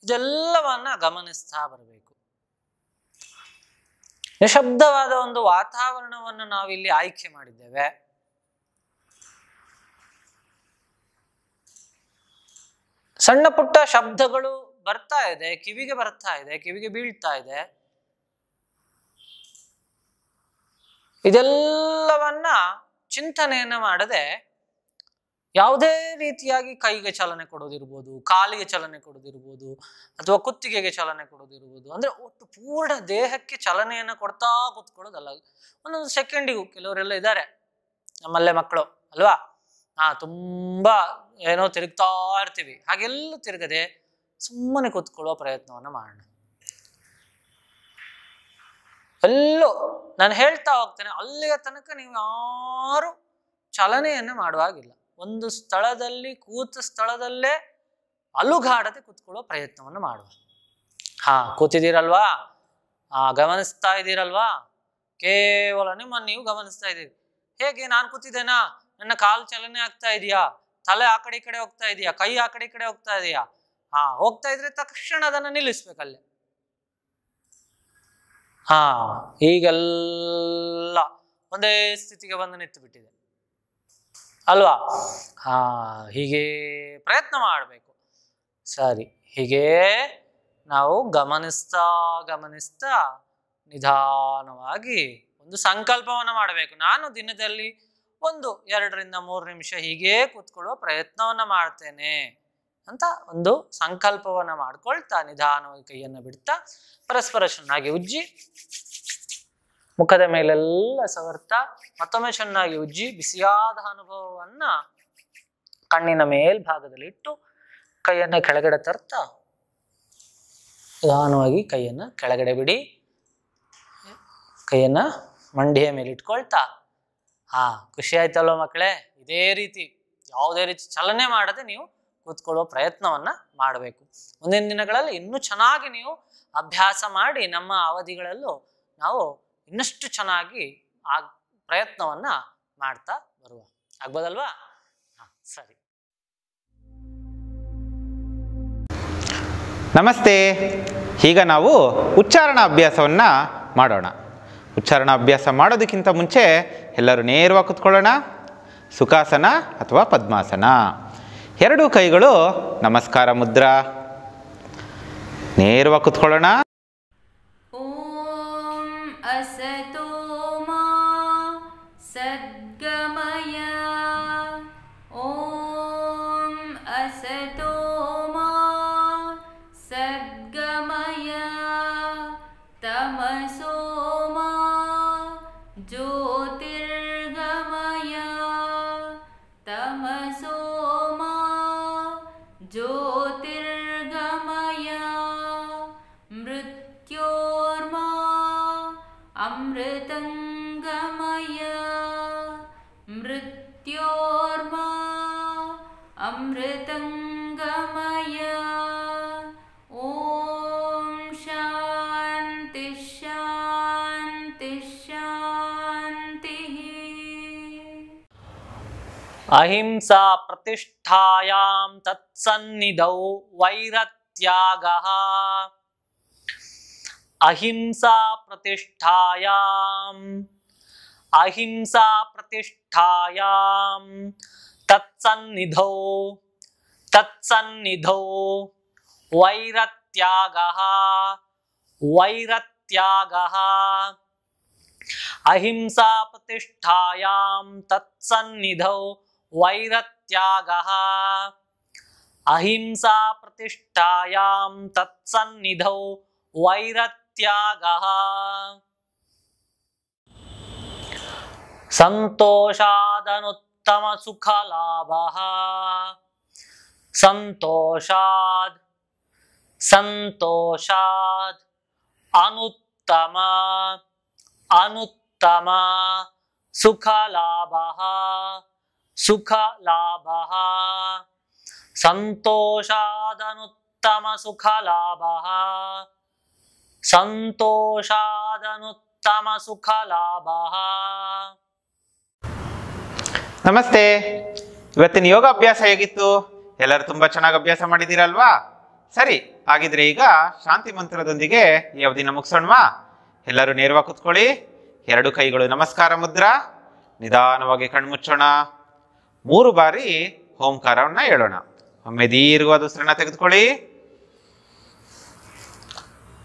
ಇದೆಲ್ಲವನ್ನ ಗಮನಿಸ್ತಾ ಬರಬೇಕು ನಿಶಬ್ದವಾದ ಒಂದು ವಾತಾವರಣವನ್ನು ಇಲ್ಲಿ ಆಯ್ಕೆ ಮಾಡಿದ್ದೇವೆ ಸಣ್ಣ ಪುಟ್ಟ ಶಬ್ದಗಳು ಬರ್ತಾ ಇದೆ ಕಿವಿಗೆ ಬರ್ತಾ ಇದೆ ಕಿವಿಗೆ ಬೀಳ್ತಾ ಇದೆ ಇದೆಲ್ಲವನ್ನ ಚಿಂತನೆಯನ್ನ ಮಾಡದೆ ಯಾವುದೇ ರೀತಿಯಾಗಿ ಕೈಗೆ ಚಲನೆ ಕೊಡೋದಿರ್ಬೋದು ಕಾಲಿಗೆ ಚಲನೆ ಕೊಡೋದಿರ್ಬೋದು ಅಥವಾ ಕುತ್ತಿಗೆಗೆ ಚಲನೆ ಕೊಡೋದಿರ್ಬೋದು ಅಂದ್ರೆ ಒಟ್ಟು ಪೂರ್ಣ ದೇಹಕ್ಕೆ ಚಲನೆಯನ್ನು ಕೊಡ್ತಾ ಕೂತ್ಕೊಳ್ಳೋದಲ್ಲ ಒಂದೊಂದು ಸೆಕೆಂಡಿಗೂ ಕೆಲವರೆಲ್ಲ ಇದ್ದಾರೆ ನಮ್ಮಲ್ಲೇ ಮಕ್ಕಳು ಅಲ್ವಾ ಹಾ ತುಂಬಾ ಏನೋ ತಿರುಗ್ತಾ ಇರ್ತೀವಿ ಹಾಗೆಲ್ಲ ತಿರುಗದೆ ಸುಮ್ಮನೆ ಕೂತ್ಕೊಳ್ಳೋ ಪ್ರಯತ್ನವನ್ನು ಮಾಡೋಣ ಎಲ್ಲೂ ನಾನು ಹೇಳ್ತಾ ಹೋಗ್ತೇನೆ ಅಲ್ಲಿಯ ತನಕ ನೀವು ಯಾರು ಚಲನೆಯನ್ನು ಮಾಡುವಾಗಿಲ್ಲ ಒಂದು ಸ್ಥಳದಲ್ಲಿ ಕೂತ ಸ್ಥಳದಲ್ಲೇ ಅಲುಗಾಡದೆ ಕೂತ್ಕೊಳ್ಳೋ ಪ್ರಯತ್ನವನ್ನು ಮಾಡುವ ಹಾ ಕೂತಿದ್ದೀರಲ್ವಾ ಆ ಗಮನಿಸ್ತಾ ಇದ್ದೀರಲ್ವಾ ಕೇವಲ ನಿಮ್ಮ ನೀವು ಗಮನಿಸ್ತಾ ಇದ್ದೀರಿ ಹೇಗೆ ನಾನು ಕೂತಿದ್ದೇನಾ ನನ್ನ ಕಾಲು ಚಲನೆ ಆಗ್ತಾ ಇದೆಯಾ ತಲೆ ಆ ಕಡೆ ಈ ಕಡೆ ಹೋಗ್ತಾ ಇದೆಯಾ ಕೈ ಆ ಕಡೆ ಈ ಕಡೆ ಹೋಗ್ತಾ ಇದೆಯಾ ಹಾ ಹೋಗ್ತಾ ಇದ್ರೆ ತಕ್ಷಣ ಅದನ್ನು ನಿಲ್ಲಿಸ್ಬೇಕಲ್ಲೇ ಹಾ ಈಗೆಲ್ಲ ಒಂದೇ ಸ್ಥಿತಿಗೆ ಬಂದು ನಿಂತು ಬಿಟ್ಟಿದೆ ಅಲ್ವಾ ಹಾ ಹೀಗೆ ಪ್ರಯತ್ನ ಮಾಡಬೇಕು ಸರಿ ಹೀಗೆ ನಾವು ಗಮನಿಸ್ತಾ ಗಮನಿಸ್ತಾ ನಿಧಾನವಾಗಿ ಒಂದು ಸಂಕಲ್ಪವನ್ನು ಮಾಡಬೇಕು ನಾನು ದಿನದಲ್ಲಿ ಒಂದು ಎರಡರಿಂದ ಮೂರು ನಿಮಿಷ ಹೀಗೆ ಕೂತ್ಕೊಳ್ಳುವ ಪ್ರಯತ್ನವನ್ನು ಮಾಡ್ತೇನೆ ಅಂತ ಒಂದು ಸಂಕಲ್ಪವನ್ನ ಮಾಡ್ಕೊಳ್ತಾ ನಿಧಾನವಾಗಿ ಕೈಯನ್ನು ಬಿಡ್ತಾ ಪರಸ್ಪರ ಚೆನ್ನಾಗಿ ಉಜ್ಜಿ ಮುಖದ ಮೇಲೆಲ್ಲ ಸವರ್ತಾ ಮತ್ತೊಮ್ಮೆ ಚೆನ್ನಾಗಿ ಉಜ್ಜಿ ಬಿಸಿಯಾದ ಅನುಭವವನ್ನ ಕಣ್ಣಿನ ಮೇಲ್ಭಾಗದಲ್ಲಿ ಇಟ್ಟು ಕೈಯನ್ನ ಕೆಳಗಡೆ ತರ್ತಾ ನಿಧಾನವಾಗಿ ಕೈಯನ್ನ ಕೆಳಗಡೆ ಬಿಡಿ ಕೈಯನ್ನ ಮಂಡಿಯ ಮೇಲೆ ಇಟ್ಕೊಳ್ತಾ ಹಾ ಖುಷಿ ಆಯ್ತಲ್ವ ಮಕ್ಕಳೇ ಇದೇ ರೀತಿ ಯಾವುದೇ ರೀತಿ ಚಲನೆ ಮಾಡದೆ ನೀವು ಕೂತ್ಕೊಳ್ಳುವ ಪ್ರಯತ್ನವನ್ನ ಮಾಡಬೇಕು ಮುಂದಿನ ದಿನಗಳಲ್ಲಿ ಇನ್ನೂ ಚೆನ್ನಾಗಿ ನೀವು ಅಭ್ಯಾಸ ಮಾಡಿ ನಮ್ಮ ಅವಧಿಗಳಲ್ಲೂ ನಾವು ಇನ್ನಷ್ಟು ಚೆನ್ನಾಗಿ ಆ ಪ್ರಯತ್ನವನ್ನ ಮಾಡ್ತಾ ಬರುವ ಆಗ್ಬೋದಲ್ವಾ ಹಾ ಸರಿ ನಮಸ್ತೆ ಈಗ ನಾವು ಉಚ್ಚಾರಣ ಅಭ್ಯಾಸವನ್ನು ಮಾಡೋಣ ಉಚ್ಚಾರಣ ಅಭ್ಯಾಸ ಮಾಡೋದಕ್ಕಿಂತ ಮುಂಚೆ ಎಲ್ಲರೂ ನೇರವಾಗಿ ಕೂತ್ಕೊಳ್ಳೋಣ ಸುಖಾಸನ ಅಥವಾ ಪದ್ಮಾಸನ ಎರಡು ಕೈಗಳು ನಮಸ್ಕಾರ ಮುದ್ರಾ ನೇರವಾಗಿ ಕುತ್ಕೊಳ್ಳೋಣ मृत्योर्मा अमृतङ्गमय मृत्योर्मा अमृतङ्गमय ॐ शान्ति शान्ति शान्तिः प्रतिष्ठायां तत्सन्निधौ वैरत्यागः अहिंसा प्रतिष्ठायाम अहिंसा प्रतिष्ठायाम तत्सन्निधौ तत्सन्निधौ वैरत्यागः वैरत्यागः अहिंसा प्रतिष्ठायां तत्सन्निधौ वैरत्यागः अहिंसा प्रतिष्ठायां तत्सन्निधौ वैरत् त्यागः सन्तोषादनुत्तमसुखलाभः सन्तोषाद् सन्तोषाद् अनुत्तम अनुत्तम सुखलाभ सुखलाभः सन्तोषादनुत्तमसुखलाभः ಸಂತೋಷಾದನುತ್ತಮ ಸುಖ ಲಾಭ ನಮಸ್ತೆ ಇವತ್ತಿನ ಯೋಗ ಅಭ್ಯಾಸ ಹೇಗಿತ್ತು ಎಲ್ಲರೂ ತುಂಬಾ ಚೆನ್ನಾಗಿ ಅಭ್ಯಾಸ ಮಾಡಿದಿರಲ್ವಾ ಸರಿ ಹಾಗಿದ್ರೆ ಈಗ ಶಾಂತಿ ಮಂತ್ರದೊಂದಿಗೆ ಯಾವ ದಿನ ಮುಗಿಸೋಣವಾ ಎಲ್ಲರೂ ನೇರವಾಗಿ ಕುತ್ಕೊಳ್ಳಿ ಎರಡು ಕೈಗಳು ನಮಸ್ಕಾರ ಮುದ್ರಾ ನಿಧಾನವಾಗಿ ಕಣ್ಮುಚ್ಚೋಣ ಮೂರು ಬಾರಿ ಓಂಕಾರವನ್ನು ಹೇಳೋಣ ಒಮ್ಮೆ ದೀರ್ಘವಾದ ಉಸಿರನ್ನ ತೆಗೆದುಕೊಳ್ಳಿ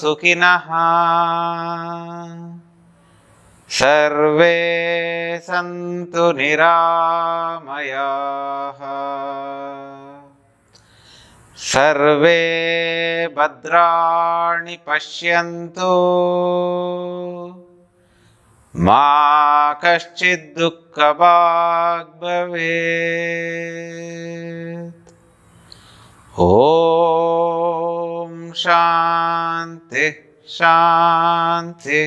सुखिनः सर्वे सन्तु निरामयाः सर्वे भद्राणि पश्यन्तु मा दुःखभाग् भवेत् ओ ಶಾಂತಿ ಶಾಂತಿ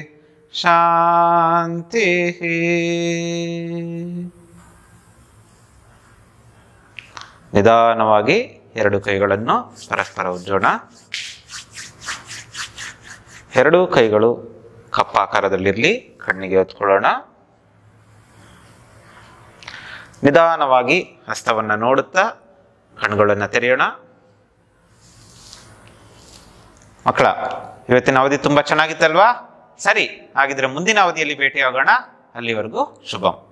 ಶಾಂತಿ ನಿಧಾನವಾಗಿ ಎರಡು ಕೈಗಳನ್ನು ಪರಸ್ಪರ ಉಜ್ಜೋಣ ಎರಡೂ ಕೈಗಳು ಕಪ್ಪಾಕಾರದಲ್ಲಿರಲಿ ಕಣ್ಣಿಗೆ ಹೊತ್ಕೊಳ್ಳೋಣ ನಿಧಾನವಾಗಿ ಹಸ್ತವನ್ನು ನೋಡುತ್ತಾ ಕಣ್ಗಳನ್ನು ತೆರೆಯೋಣ ಮಕ್ಕಳ ಇವತ್ತಿನ ಅವಧಿ ತುಂಬ ಚೆನ್ನಾಗಿತ್ತಲ್ವಾ ಸರಿ ಹಾಗಿದ್ರೆ ಮುಂದಿನ ಅವಧಿಯಲ್ಲಿ ಭೇಟಿಯಾಗೋಣ ಅಲ್ಲಿವರೆಗೂ ಶುಭಂ